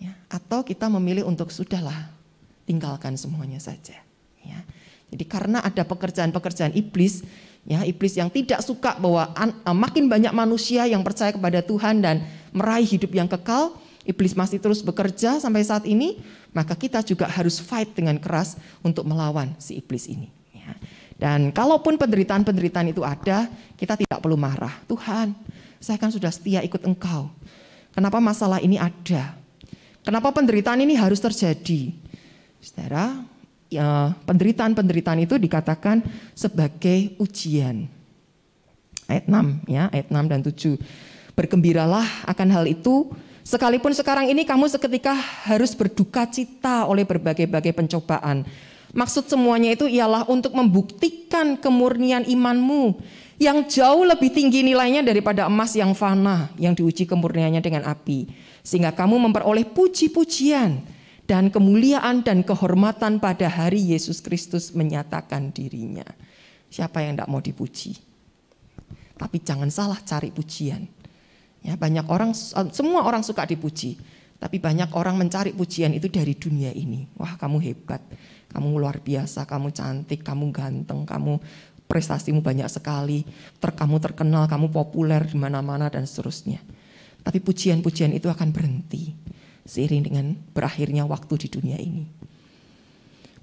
Speaker 4: ya, atau kita memilih untuk sudahlah tinggalkan semuanya saja ya. Jadi karena ada pekerjaan-pekerjaan iblis, ya iblis yang tidak suka bahwa an, eh, makin banyak manusia yang percaya kepada Tuhan dan meraih hidup yang kekal, iblis masih terus bekerja sampai saat ini, maka kita juga harus fight dengan keras untuk melawan si iblis ini. Ya. Dan kalaupun penderitaan-penderitaan itu ada, kita tidak perlu marah. Tuhan, saya kan sudah setia ikut Engkau. Kenapa masalah ini ada? Kenapa penderitaan ini harus terjadi? Saudara, Ya, penderitaan-penderitaan itu dikatakan sebagai ujian. Ayat 6 ya, ayat 6 dan 7. Bergembiralah akan hal itu, sekalipun sekarang ini kamu seketika harus berduka cita oleh berbagai-bagai pencobaan. Maksud semuanya itu ialah untuk membuktikan kemurnian imanmu yang jauh lebih tinggi nilainya daripada emas yang fana yang diuji kemurniannya dengan api. Sehingga kamu memperoleh puji-pujian dan kemuliaan dan kehormatan pada hari Yesus Kristus menyatakan dirinya. Siapa yang tidak mau dipuji? Tapi jangan salah cari pujian. Ya, banyak orang semua orang suka dipuji, tapi banyak orang mencari pujian itu dari dunia ini. Wah, kamu hebat, kamu luar biasa, kamu cantik, kamu ganteng, kamu prestasimu banyak sekali, ter kamu terkenal, kamu populer di mana-mana dan seterusnya. Tapi pujian-pujian itu akan berhenti seiring dengan berakhirnya waktu di dunia ini.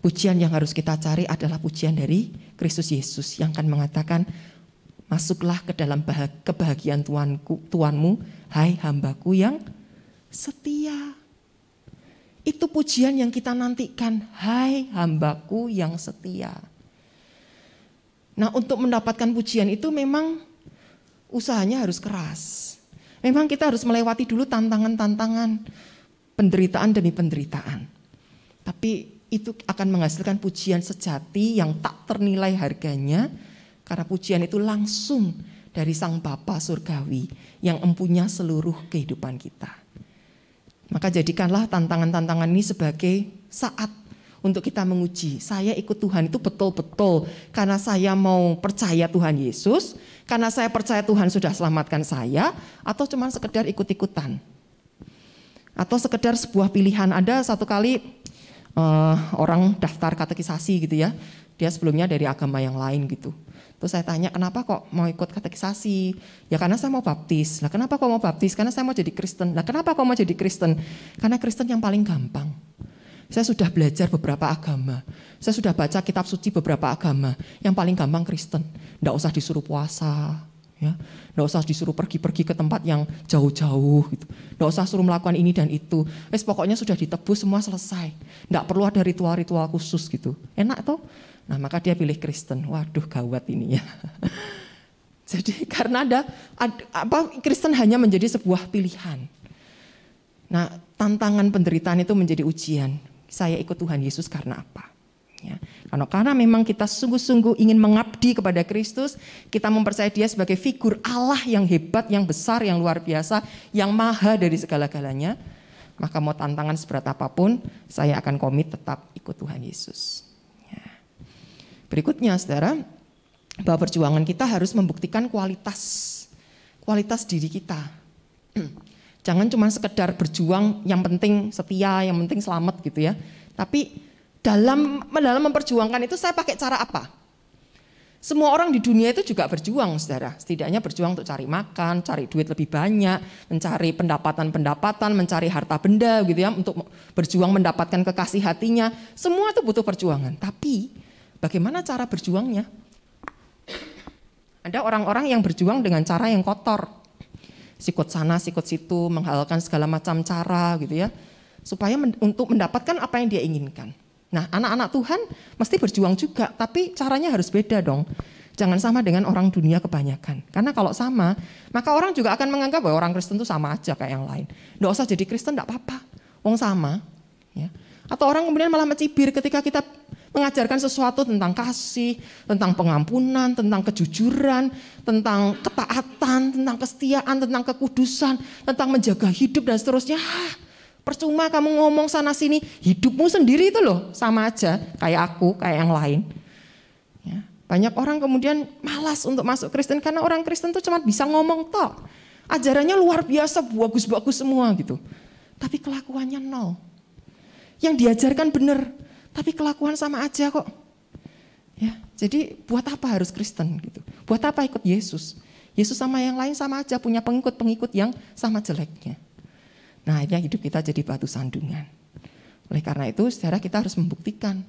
Speaker 4: Pujian yang harus kita cari adalah pujian dari Kristus Yesus yang akan mengatakan, Masuklah ke dalam kebahagiaan Tuanku, Tuanmu, hai hambaku yang setia. Itu pujian yang kita nantikan, hai hambaku yang setia. Nah untuk mendapatkan pujian itu memang usahanya harus keras. Memang kita harus melewati dulu tantangan-tantangan penderitaan demi penderitaan. Tapi itu akan menghasilkan pujian sejati yang tak ternilai harganya karena pujian itu langsung dari Sang Bapa Surgawi yang empunya seluruh kehidupan kita. Maka jadikanlah tantangan-tantangan ini sebagai saat untuk kita menguji. Saya ikut Tuhan itu betul-betul karena saya mau percaya Tuhan Yesus, karena saya percaya Tuhan sudah selamatkan saya, atau cuma sekedar ikut-ikutan atau sekedar sebuah pilihan. Ada satu kali uh, orang daftar katekisasi gitu ya, dia sebelumnya dari agama yang lain gitu. Terus saya tanya kenapa kok mau ikut katekisasi? Ya karena saya mau baptis. Lah kenapa kok mau baptis? Karena saya mau jadi Kristen. Lah kenapa kok mau jadi Kristen? Karena Kristen yang paling gampang. Saya sudah belajar beberapa agama. Saya sudah baca kitab suci beberapa agama. Yang paling gampang Kristen. Tidak usah disuruh puasa, Ya, nggak usah disuruh pergi-pergi ke tempat yang jauh-jauh gitu. Nggak usah suruh melakukan ini dan itu. Wes pokoknya sudah ditebus semua selesai. Nggak perlu ada ritual-ritual khusus gitu. Enak toh? Nah, maka dia pilih Kristen. Waduh, gawat ini ya. Jadi karena ada, ada apa Kristen hanya menjadi sebuah pilihan. Nah, tantangan penderitaan itu menjadi ujian. Saya ikut Tuhan Yesus karena apa? Ya. Karena, karena memang kita sungguh-sungguh ingin mengabdi kepada Kristus, kita mempercayai dia sebagai figur Allah yang hebat, yang besar, yang luar biasa, yang maha dari segala-galanya, maka mau tantangan seberat apapun, saya akan komit tetap ikut Tuhan Yesus. Ya. Berikutnya saudara, bahwa perjuangan kita harus membuktikan kualitas, kualitas diri kita. Jangan cuma sekedar berjuang yang penting setia, yang penting selamat gitu ya. Tapi dalam dalam memperjuangkan itu saya pakai cara apa? Semua orang di dunia itu juga berjuang, saudara. Setidaknya berjuang untuk cari makan, cari duit lebih banyak, mencari pendapatan-pendapatan, mencari harta benda, gitu ya, untuk berjuang mendapatkan kekasih hatinya. Semua itu butuh perjuangan. Tapi bagaimana cara berjuangnya? Ada orang-orang yang berjuang dengan cara yang kotor, sikut sana, sikut situ, menghalalkan segala macam cara, gitu ya, supaya men untuk mendapatkan apa yang dia inginkan. Nah, anak-anak Tuhan mesti berjuang juga, tapi caranya harus beda dong. Jangan sama dengan orang dunia kebanyakan. Karena kalau sama, maka orang juga akan menganggap bahwa orang Kristen itu sama aja kayak yang lain. Nggak usah jadi Kristen, enggak apa-apa. Wong sama. Ya. Atau orang kemudian malah mencibir ketika kita mengajarkan sesuatu tentang kasih, tentang pengampunan, tentang kejujuran, tentang ketaatan, tentang kesetiaan, tentang kekudusan, tentang menjaga hidup dan seterusnya. Hah, Percuma kamu ngomong sana sini, hidupmu sendiri itu loh sama aja kayak aku, kayak yang lain. Ya. Banyak orang kemudian malas untuk masuk Kristen karena orang Kristen tuh cuma bisa ngomong tok. Ajarannya luar biasa, bagus-bagus semua gitu. Tapi kelakuannya nol. Yang diajarkan benar, tapi kelakuan sama aja kok. Ya, jadi buat apa harus Kristen gitu? Buat apa ikut Yesus? Yesus sama yang lain sama aja punya pengikut-pengikut yang sama jeleknya. Nah akhirnya hidup kita jadi batu sandungan. Oleh karena itu saudara kita harus membuktikan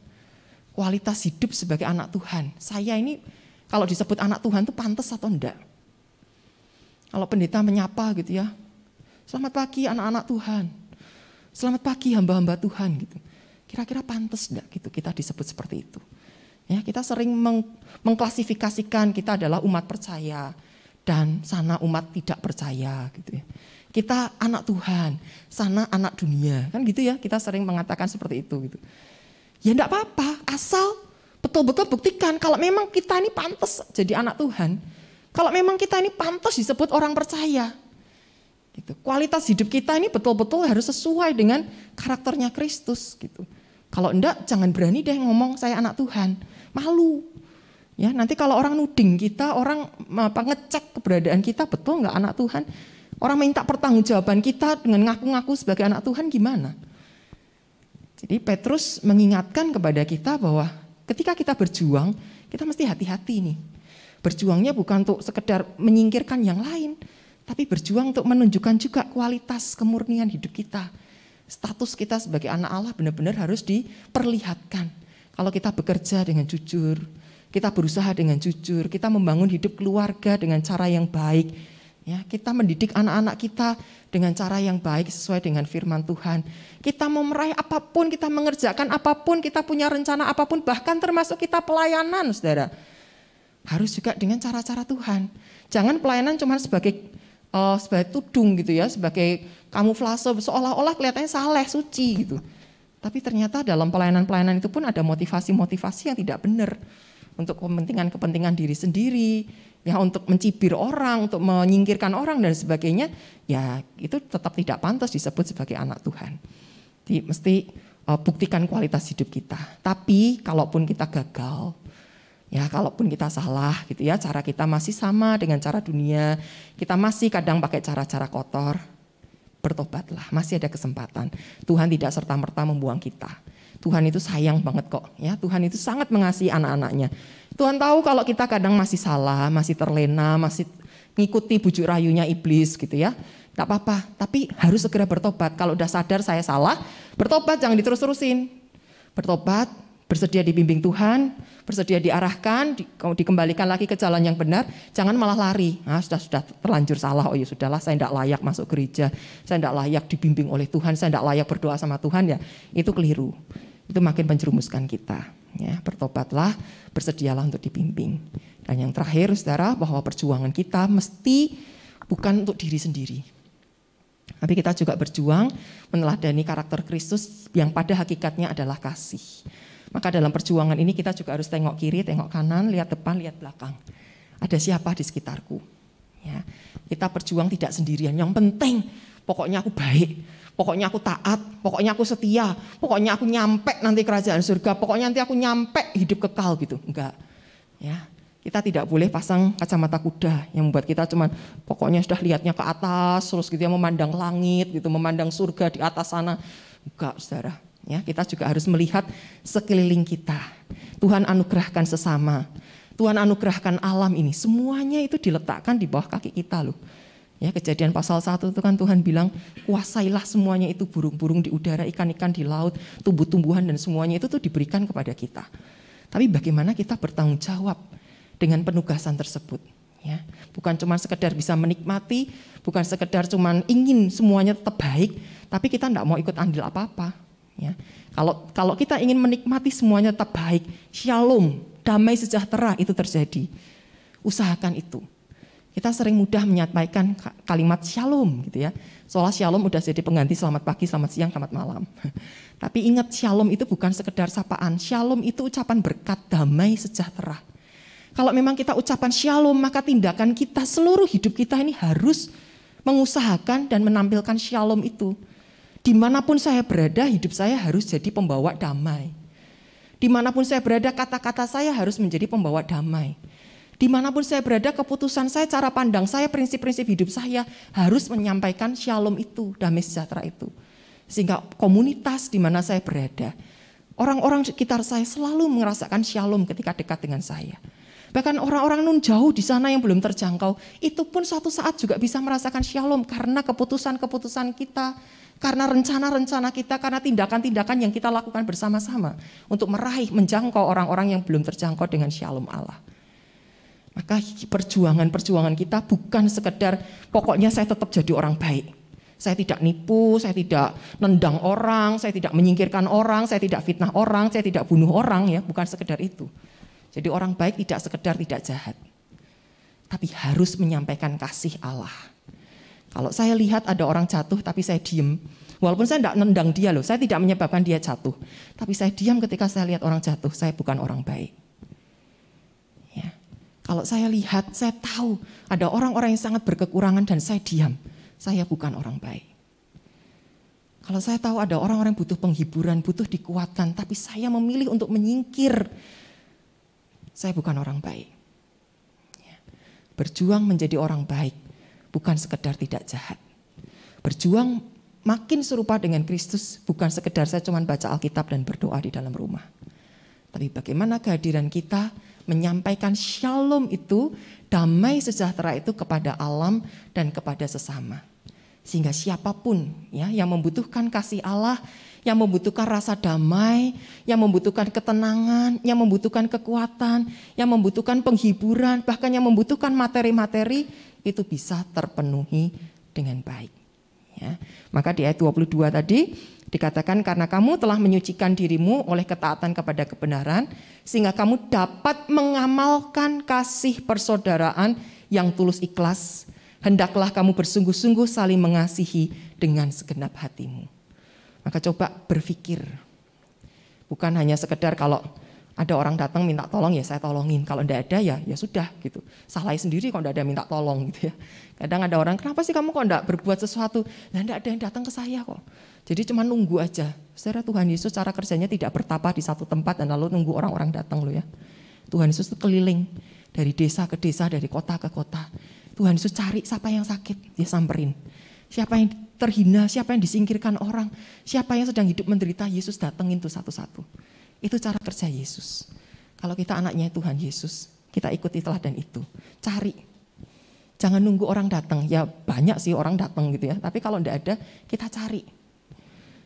Speaker 4: kualitas hidup sebagai anak Tuhan. Saya ini kalau disebut anak Tuhan itu pantas atau enggak? Kalau pendeta menyapa gitu ya, selamat pagi anak-anak Tuhan, selamat pagi hamba-hamba Tuhan gitu. Kira-kira pantas enggak gitu kita disebut seperti itu? Ya, kita sering meng mengklasifikasikan kita adalah umat percaya dan sana umat tidak percaya gitu ya. Kita anak Tuhan, sana anak dunia. Kan gitu ya, kita sering mengatakan seperti itu gitu. Ya enggak apa-apa, asal betul-betul buktikan kalau memang kita ini pantas jadi anak Tuhan. Kalau memang kita ini pantas disebut orang percaya. Gitu. Kualitas hidup kita ini betul-betul harus sesuai dengan karakternya Kristus gitu. Kalau enggak jangan berani deh ngomong saya anak Tuhan. Malu. Ya, nanti kalau orang nuding kita, orang apa ngecek keberadaan kita betul enggak anak Tuhan, Orang minta pertanggungjawaban kita dengan ngaku-ngaku sebagai anak Tuhan gimana? Jadi Petrus mengingatkan kepada kita bahwa ketika kita berjuang, kita mesti hati-hati nih. Berjuangnya bukan untuk sekedar menyingkirkan yang lain, tapi berjuang untuk menunjukkan juga kualitas kemurnian hidup kita. Status kita sebagai anak Allah benar-benar harus diperlihatkan. Kalau kita bekerja dengan jujur, kita berusaha dengan jujur, kita membangun hidup keluarga dengan cara yang baik, Ya, kita mendidik anak-anak kita dengan cara yang baik sesuai dengan firman Tuhan. Kita mau meraih apapun, kita mengerjakan apapun, kita punya rencana apapun, bahkan termasuk kita pelayanan, saudara. Harus juga dengan cara-cara Tuhan. Jangan pelayanan cuma sebagai uh, sebagai tudung gitu ya, sebagai kamuflase seolah-olah kelihatannya saleh, suci gitu. Tapi ternyata dalam pelayanan-pelayanan itu pun ada motivasi-motivasi yang tidak benar untuk kepentingan-kepentingan diri sendiri, ya untuk mencibir orang, untuk menyingkirkan orang dan sebagainya, ya itu tetap tidak pantas disebut sebagai anak Tuhan. Jadi mesti uh, buktikan kualitas hidup kita. Tapi kalaupun kita gagal, ya kalaupun kita salah gitu ya, cara kita masih sama dengan cara dunia, kita masih kadang pakai cara-cara kotor, bertobatlah, masih ada kesempatan. Tuhan tidak serta-merta membuang kita. Tuhan itu sayang banget kok, ya Tuhan itu sangat mengasihi anak-anaknya. Tuhan tahu kalau kita kadang masih salah, masih terlena, masih ngikuti bujuk rayunya iblis gitu ya. Tak apa-apa, tapi harus segera bertobat. Kalau udah sadar saya salah, bertobat jangan diterus-terusin. Bertobat, bersedia dibimbing Tuhan, bersedia diarahkan, di, dikembalikan lagi ke jalan yang benar, jangan malah lari. Nah, sudah sudah terlanjur salah, oh ya sudahlah saya tidak layak masuk gereja, saya tidak layak dibimbing oleh Tuhan, saya tidak layak berdoa sama Tuhan ya, itu keliru itu makin menjerumuskan kita. Ya, bertobatlah, bersedialah untuk dibimbing. Dan yang terakhir, saudara, bahwa perjuangan kita mesti bukan untuk diri sendiri. Tapi kita juga berjuang meneladani karakter Kristus yang pada hakikatnya adalah kasih. Maka dalam perjuangan ini kita juga harus tengok kiri, tengok kanan, lihat depan, lihat belakang. Ada siapa di sekitarku? Ya, kita berjuang tidak sendirian. Yang penting pokoknya aku baik Pokoknya aku taat, pokoknya aku setia, pokoknya aku nyampe nanti kerajaan surga, pokoknya nanti aku nyampe hidup kekal gitu. Enggak. Ya. Kita tidak boleh pasang kacamata kuda yang membuat kita cuman pokoknya sudah lihatnya ke atas, terus gitu ya memandang langit gitu, memandang surga di atas sana. Enggak, Saudara. Ya, kita juga harus melihat sekeliling kita. Tuhan anugerahkan sesama. Tuhan anugerahkan alam ini. Semuanya itu diletakkan di bawah kaki kita loh. Ya, kejadian pasal Satu itu kan Tuhan bilang, kuasailah semuanya itu burung-burung di udara, ikan-ikan di laut, tumbuh-tumbuhan dan semuanya itu tuh diberikan kepada kita. Tapi bagaimana kita bertanggung jawab dengan penugasan tersebut? Ya, bukan cuma sekedar bisa menikmati, bukan sekedar cuma ingin semuanya tetap baik, tapi kita tidak mau ikut andil apa-apa. Ya, kalau kalau kita ingin menikmati semuanya tetap baik, shalom, damai sejahtera itu terjadi. Usahakan itu. Kita sering mudah menyampaikan kalimat shalom gitu ya. Seolah shalom udah jadi pengganti selamat pagi, selamat siang, selamat malam. Tapi ingat shalom itu bukan sekedar sapaan. Shalom itu ucapan berkat, damai, sejahtera. Kalau memang kita ucapan shalom, maka tindakan kita seluruh hidup kita ini harus mengusahakan dan menampilkan shalom itu. Dimanapun saya berada, hidup saya harus jadi pembawa damai. Dimanapun saya berada, kata-kata saya harus menjadi pembawa damai Dimanapun saya berada, keputusan saya, cara pandang saya, prinsip-prinsip hidup saya harus menyampaikan shalom itu, damai sejahtera itu. Sehingga komunitas di mana saya berada, orang-orang sekitar saya selalu merasakan shalom ketika dekat dengan saya. Bahkan orang-orang nun jauh di sana yang belum terjangkau, itu pun suatu saat juga bisa merasakan shalom karena keputusan-keputusan kita, karena rencana-rencana kita, karena tindakan-tindakan yang kita lakukan bersama-sama untuk meraih, menjangkau orang-orang yang belum terjangkau dengan shalom Allah. Maka perjuangan-perjuangan kita bukan sekedar pokoknya saya tetap jadi orang baik. Saya tidak nipu, saya tidak nendang orang, saya tidak menyingkirkan orang, saya tidak fitnah orang, saya tidak bunuh orang ya, bukan sekedar itu. Jadi orang baik tidak sekedar tidak jahat. Tapi harus menyampaikan kasih Allah. Kalau saya lihat ada orang jatuh tapi saya diem, Walaupun saya tidak nendang dia loh, saya tidak menyebabkan dia jatuh. Tapi saya diam ketika saya lihat orang jatuh, saya bukan orang baik. Kalau saya lihat, saya tahu ada orang-orang yang sangat berkekurangan dan saya diam. Saya bukan orang baik. Kalau saya tahu ada orang-orang butuh penghiburan, butuh dikuatkan, tapi saya memilih untuk menyingkir. Saya bukan orang baik. Ya. Berjuang menjadi orang baik bukan sekedar tidak jahat. Berjuang makin serupa dengan Kristus bukan sekedar saya cuma baca Alkitab dan berdoa di dalam rumah. Tapi bagaimana kehadiran kita menyampaikan shalom itu, damai sejahtera itu kepada alam dan kepada sesama. Sehingga siapapun ya yang membutuhkan kasih Allah, yang membutuhkan rasa damai, yang membutuhkan ketenangan, yang membutuhkan kekuatan, yang membutuhkan penghiburan, bahkan yang membutuhkan materi-materi itu bisa terpenuhi dengan baik. Ya. Maka di ayat 22 tadi dikatakan karena kamu telah menyucikan dirimu oleh ketaatan kepada kebenaran sehingga kamu dapat mengamalkan kasih persaudaraan yang tulus ikhlas. Hendaklah kamu bersungguh-sungguh saling mengasihi dengan segenap hatimu. Maka coba berpikir. Bukan hanya sekedar kalau ada orang datang minta tolong ya saya tolongin. Kalau ndak ada ya ya sudah gitu. Salah sendiri kalau ndak ada minta tolong gitu ya. Kadang ada orang kenapa sih kamu kok tidak berbuat sesuatu? Nah ndak ada yang datang ke saya kok. Jadi cuma nunggu aja. saya Tuhan Yesus cara kerjanya tidak bertapa di satu tempat dan lalu nunggu orang-orang datang loh ya. Tuhan Yesus itu keliling dari desa ke desa, dari kota ke kota. Tuhan Yesus cari siapa yang sakit, dia samperin. Siapa yang terhina, siapa yang disingkirkan orang, siapa yang sedang hidup menderita, Yesus datengin tuh satu-satu. Itu cara kerja Yesus. Kalau kita anaknya Tuhan Yesus, kita ikuti teladan itu. Cari. Jangan nunggu orang datang. Ya banyak sih orang datang gitu ya. Tapi kalau tidak ada, kita cari.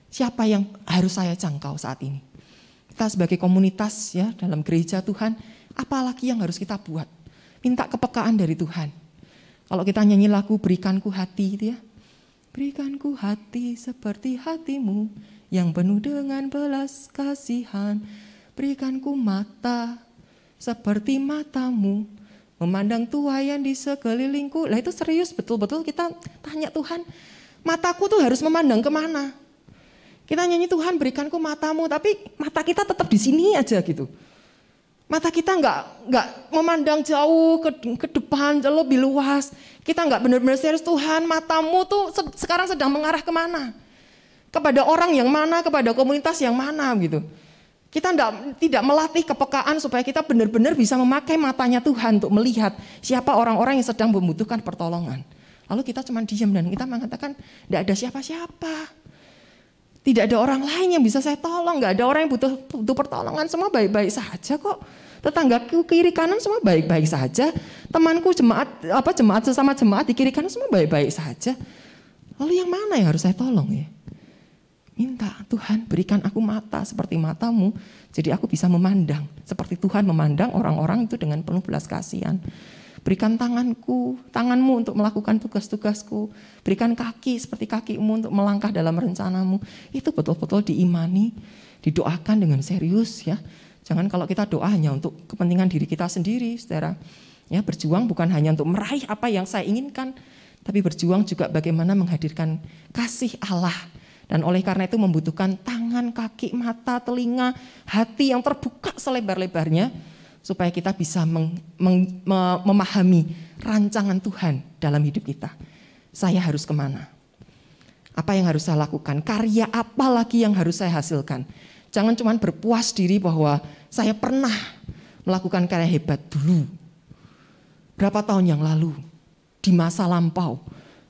Speaker 4: Siapa yang harus saya jangkau saat ini? Kita sebagai komunitas ya dalam gereja Tuhan, apalagi yang harus kita buat? Minta kepekaan dari Tuhan. Kalau kita nyanyi lagu berikanku hati gitu ya. Berikanku hati seperti hatimu yang penuh dengan belas kasihan. Berikanku mata seperti matamu memandang tuayan di sekelilingku. Lah itu serius betul-betul kita tanya Tuhan, mataku tuh harus memandang kemana? Kita nyanyi Tuhan berikanku matamu, tapi mata kita tetap di sini aja gitu. Mata kita nggak nggak memandang jauh ke, ke depan, lebih luas. Kita nggak benar-benar serius Tuhan, matamu tuh sekarang sedang mengarah kemana? Kepada orang yang mana, kepada komunitas yang mana gitu. Kita enggak, tidak melatih kepekaan supaya kita benar-benar bisa memakai matanya Tuhan untuk melihat siapa orang-orang yang sedang membutuhkan pertolongan. Lalu kita cuma diam dan kita mengatakan tidak ada siapa-siapa. Tidak ada orang lain yang bisa saya tolong, nggak ada orang yang butuh, butuh pertolongan, semua baik-baik saja kok. tetangga kiri kanan semua baik-baik saja. Temanku jemaat apa jemaat sesama jemaat di kiri kanan semua baik-baik saja. Lalu yang mana yang harus saya tolong ya? Minta, Tuhan berikan aku mata seperti matamu, jadi aku bisa memandang. Seperti Tuhan memandang orang-orang itu dengan penuh belas kasihan. Berikan tanganku, tanganmu untuk melakukan tugas-tugasku. Berikan kaki seperti kakimu untuk melangkah dalam rencanamu. Itu betul-betul diimani, didoakan dengan serius ya. Jangan kalau kita doa hanya untuk kepentingan diri kita sendiri, saudara. Ya, berjuang bukan hanya untuk meraih apa yang saya inginkan, tapi berjuang juga bagaimana menghadirkan kasih Allah dan oleh karena itu membutuhkan tangan, kaki, mata, telinga, hati yang terbuka selebar-lebarnya supaya kita bisa meng, meng, memahami rancangan Tuhan dalam hidup kita. Saya harus kemana? Apa yang harus saya lakukan? Karya apa lagi yang harus saya hasilkan? Jangan cuma berpuas diri bahwa saya pernah melakukan karya hebat dulu. Berapa tahun yang lalu, di masa lampau,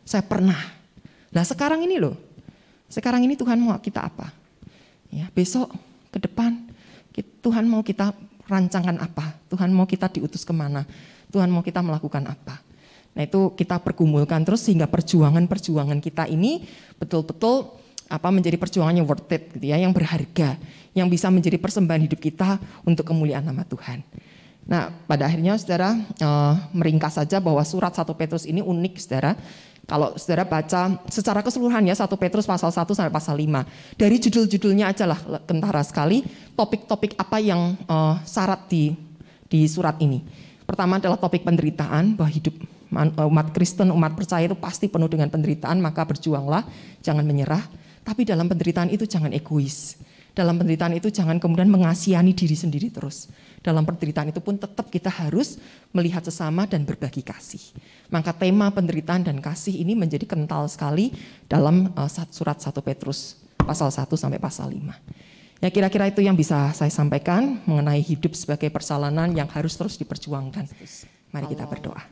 Speaker 4: saya pernah. Nah sekarang ini loh, sekarang ini Tuhan mau kita apa? Ya, besok ke depan Tuhan mau kita rancangkan apa? Tuhan mau kita diutus kemana? Tuhan mau kita melakukan apa? Nah itu kita pergumulkan terus sehingga perjuangan-perjuangan kita ini betul-betul apa menjadi perjuangannya worth it gitu ya, yang berharga, yang bisa menjadi persembahan hidup kita untuk kemuliaan nama Tuhan. Nah pada akhirnya saudara e, meringkas saja bahwa surat 1 Petrus ini unik saudara, kalau saudara baca secara keseluruhan ya 1 Petrus pasal 1 sampai pasal 5. Dari judul-judulnya aja lah kentara sekali topik-topik apa yang uh, syarat di di surat ini. Pertama adalah topik penderitaan bahwa hidup umat Kristen, umat percaya itu pasti penuh dengan penderitaan, maka berjuanglah, jangan menyerah. Tapi dalam penderitaan itu jangan egois dalam penderitaan itu jangan kemudian mengasihani diri sendiri terus. Dalam penderitaan itu pun tetap kita harus melihat sesama dan berbagi kasih. Maka tema penderitaan dan kasih ini menjadi kental sekali dalam eh, surat 1 Petrus pasal 1 sampai pasal 5. Ya kira-kira itu yang bisa saya sampaikan mengenai hidup sebagai persalanan yang harus terus diperjuangkan. Mari kita berdoa.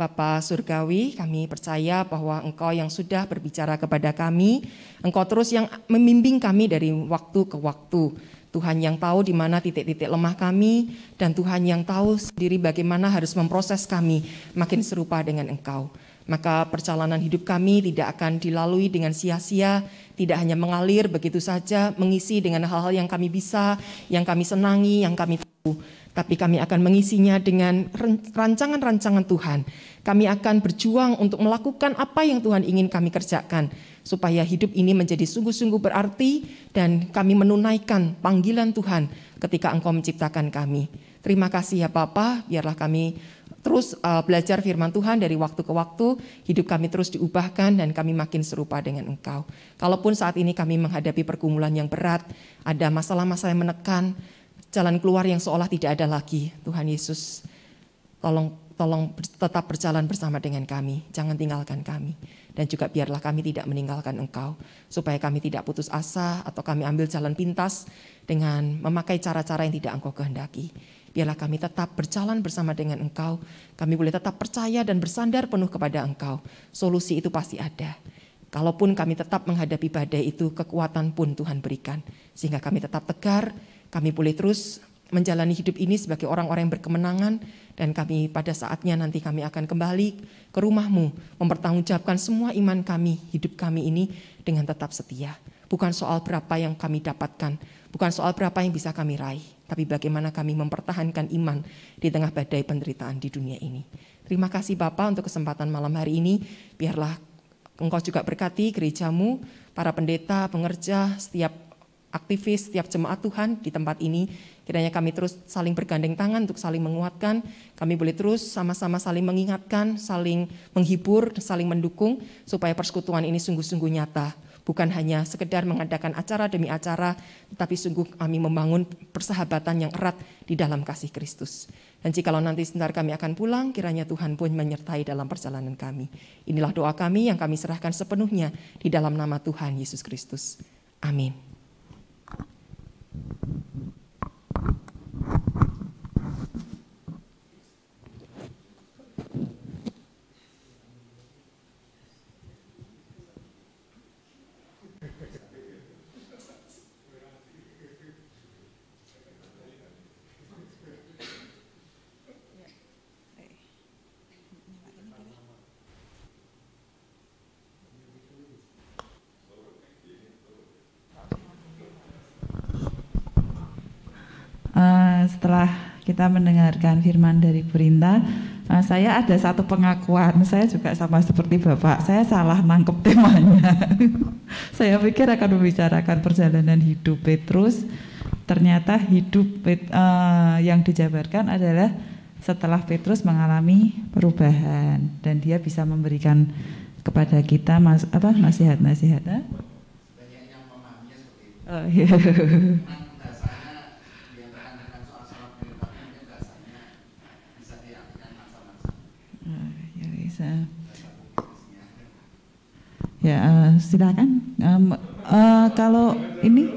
Speaker 4: Bapak Surgawi, kami percaya bahwa Engkau yang sudah berbicara kepada kami, Engkau terus yang membimbing kami dari waktu ke waktu. Tuhan yang tahu di mana titik-titik lemah kami, dan Tuhan yang tahu sendiri bagaimana harus memproses kami makin serupa dengan Engkau. Maka perjalanan hidup kami tidak akan dilalui dengan sia-sia, tidak hanya mengalir begitu saja, mengisi dengan hal-hal yang kami bisa, yang kami senangi, yang kami tahu. Tapi kami akan mengisinya dengan rancangan-rancangan Tuhan kami akan berjuang untuk melakukan apa yang Tuhan ingin kami kerjakan, supaya hidup ini menjadi sungguh-sungguh berarti dan kami menunaikan panggilan Tuhan ketika Engkau menciptakan kami. Terima kasih ya Bapa, biarlah kami terus uh, belajar firman Tuhan dari waktu ke waktu, hidup kami terus diubahkan dan kami makin serupa dengan Engkau. Kalaupun saat ini kami menghadapi pergumulan yang berat, ada masalah-masalah yang menekan, jalan keluar yang seolah tidak ada lagi. Tuhan Yesus, tolong tolong tetap berjalan bersama dengan kami, jangan tinggalkan kami. Dan juga biarlah kami tidak meninggalkan Engkau, supaya kami tidak putus asa atau kami ambil jalan pintas dengan memakai cara-cara yang tidak Engkau kehendaki. Biarlah kami tetap berjalan bersama dengan Engkau, kami boleh tetap percaya dan bersandar penuh kepada Engkau. Solusi itu pasti ada. Kalaupun kami tetap menghadapi badai itu, kekuatan pun Tuhan berikan. Sehingga kami tetap tegar, kami boleh terus menjalani hidup ini sebagai orang-orang yang berkemenangan dan kami pada saatnya nanti kami akan kembali ke rumahmu mempertanggungjawabkan semua iman kami, hidup kami ini dengan tetap setia. Bukan soal berapa yang kami dapatkan, bukan soal berapa yang bisa kami raih, tapi bagaimana kami mempertahankan iman di tengah badai penderitaan di dunia ini. Terima kasih Bapak untuk kesempatan malam hari ini. Biarlah Engkau juga berkati gerejamu, para pendeta, pengerja, setiap aktivis setiap jemaat Tuhan di tempat ini. Kiranya kami terus saling bergandeng tangan untuk saling menguatkan. Kami boleh terus sama-sama saling mengingatkan, saling menghibur, saling mendukung supaya persekutuan ini sungguh-sungguh nyata. Bukan hanya sekedar mengadakan acara demi acara, tetapi sungguh kami membangun persahabatan yang erat di dalam kasih Kristus. Dan jikalau nanti sebentar kami akan pulang, kiranya Tuhan pun menyertai dalam perjalanan kami. Inilah doa kami yang kami serahkan sepenuhnya di dalam nama Tuhan Yesus Kristus. Amin. Thank you.
Speaker 3: Eh, setelah kita mendengarkan firman dari perintah eh, saya ada satu pengakuan. Saya juga sama seperti Bapak, saya salah nangkep temanya. saya pikir akan membicarakan perjalanan hidup Petrus. Ternyata hidup Pet, uh, yang dijabarkan adalah setelah Petrus mengalami perubahan dan dia bisa memberikan kepada kita mas, apa nasihat-nasihat. Oh, iya. bisa. Ya, uh, silakan. Um, uh, kalau ini,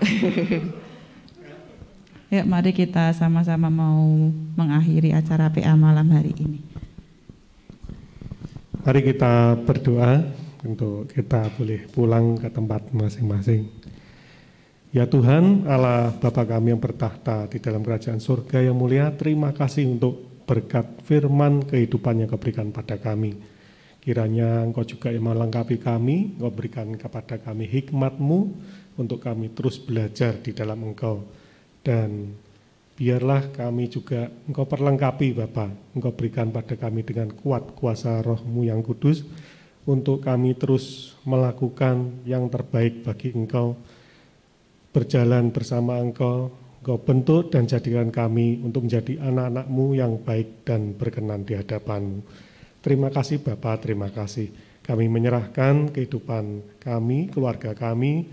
Speaker 3: ya mari kita sama-sama mau mengakhiri acara PA malam hari ini.
Speaker 2: Mari kita berdoa untuk kita boleh pulang ke tempat masing-masing. Ya Tuhan, Allah Bapa kami yang bertahta di dalam kerajaan surga yang mulia, terima kasih untuk berkat firman kehidupan yang kau berikan pada kami. Kiranya engkau juga yang melengkapi kami, engkau berikan kepada kami hikmatmu untuk kami terus belajar di dalam engkau. Dan biarlah kami juga engkau perlengkapi Bapa, engkau berikan pada kami dengan kuat kuasa rohmu yang kudus, untuk kami terus melakukan yang terbaik bagi engkau, berjalan bersama engkau, Kau bentuk dan jadikan kami untuk menjadi anak-anakmu yang baik dan berkenan di hadapanmu. Terima kasih Bapa, terima kasih. Kami menyerahkan kehidupan kami, keluarga kami,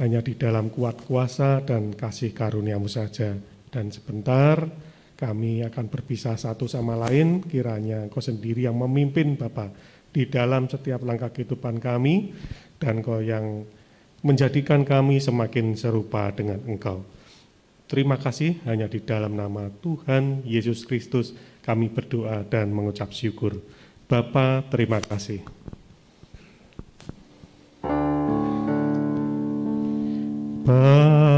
Speaker 2: hanya di dalam kuat kuasa dan kasih karuniamu saja. Dan sebentar kami akan berpisah satu sama lain, kiranya kau sendiri yang memimpin Bapak di dalam setiap langkah kehidupan kami, dan kau yang menjadikan kami semakin serupa dengan Engkau. Terima kasih hanya di dalam nama Tuhan Yesus Kristus kami berdoa dan mengucap syukur. Bapa, terima kasih.
Speaker 1: Bapak.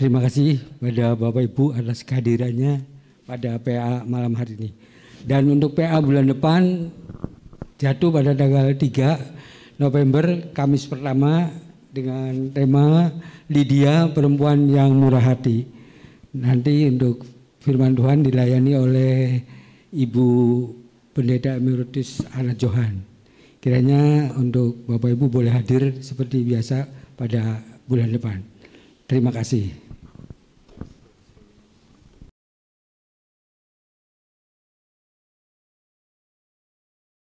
Speaker 2: Terima kasih pada Bapak Ibu atas kehadirannya pada PA malam hari ini. Dan untuk PA bulan depan jatuh pada tanggal 3 November Kamis pertama dengan tema Lydia perempuan yang murah hati. Nanti untuk firman Tuhan dilayani oleh Ibu Pendeta Emeritus Ana Johan. Kiranya untuk Bapak Ibu boleh hadir seperti biasa pada bulan depan. Terima kasih.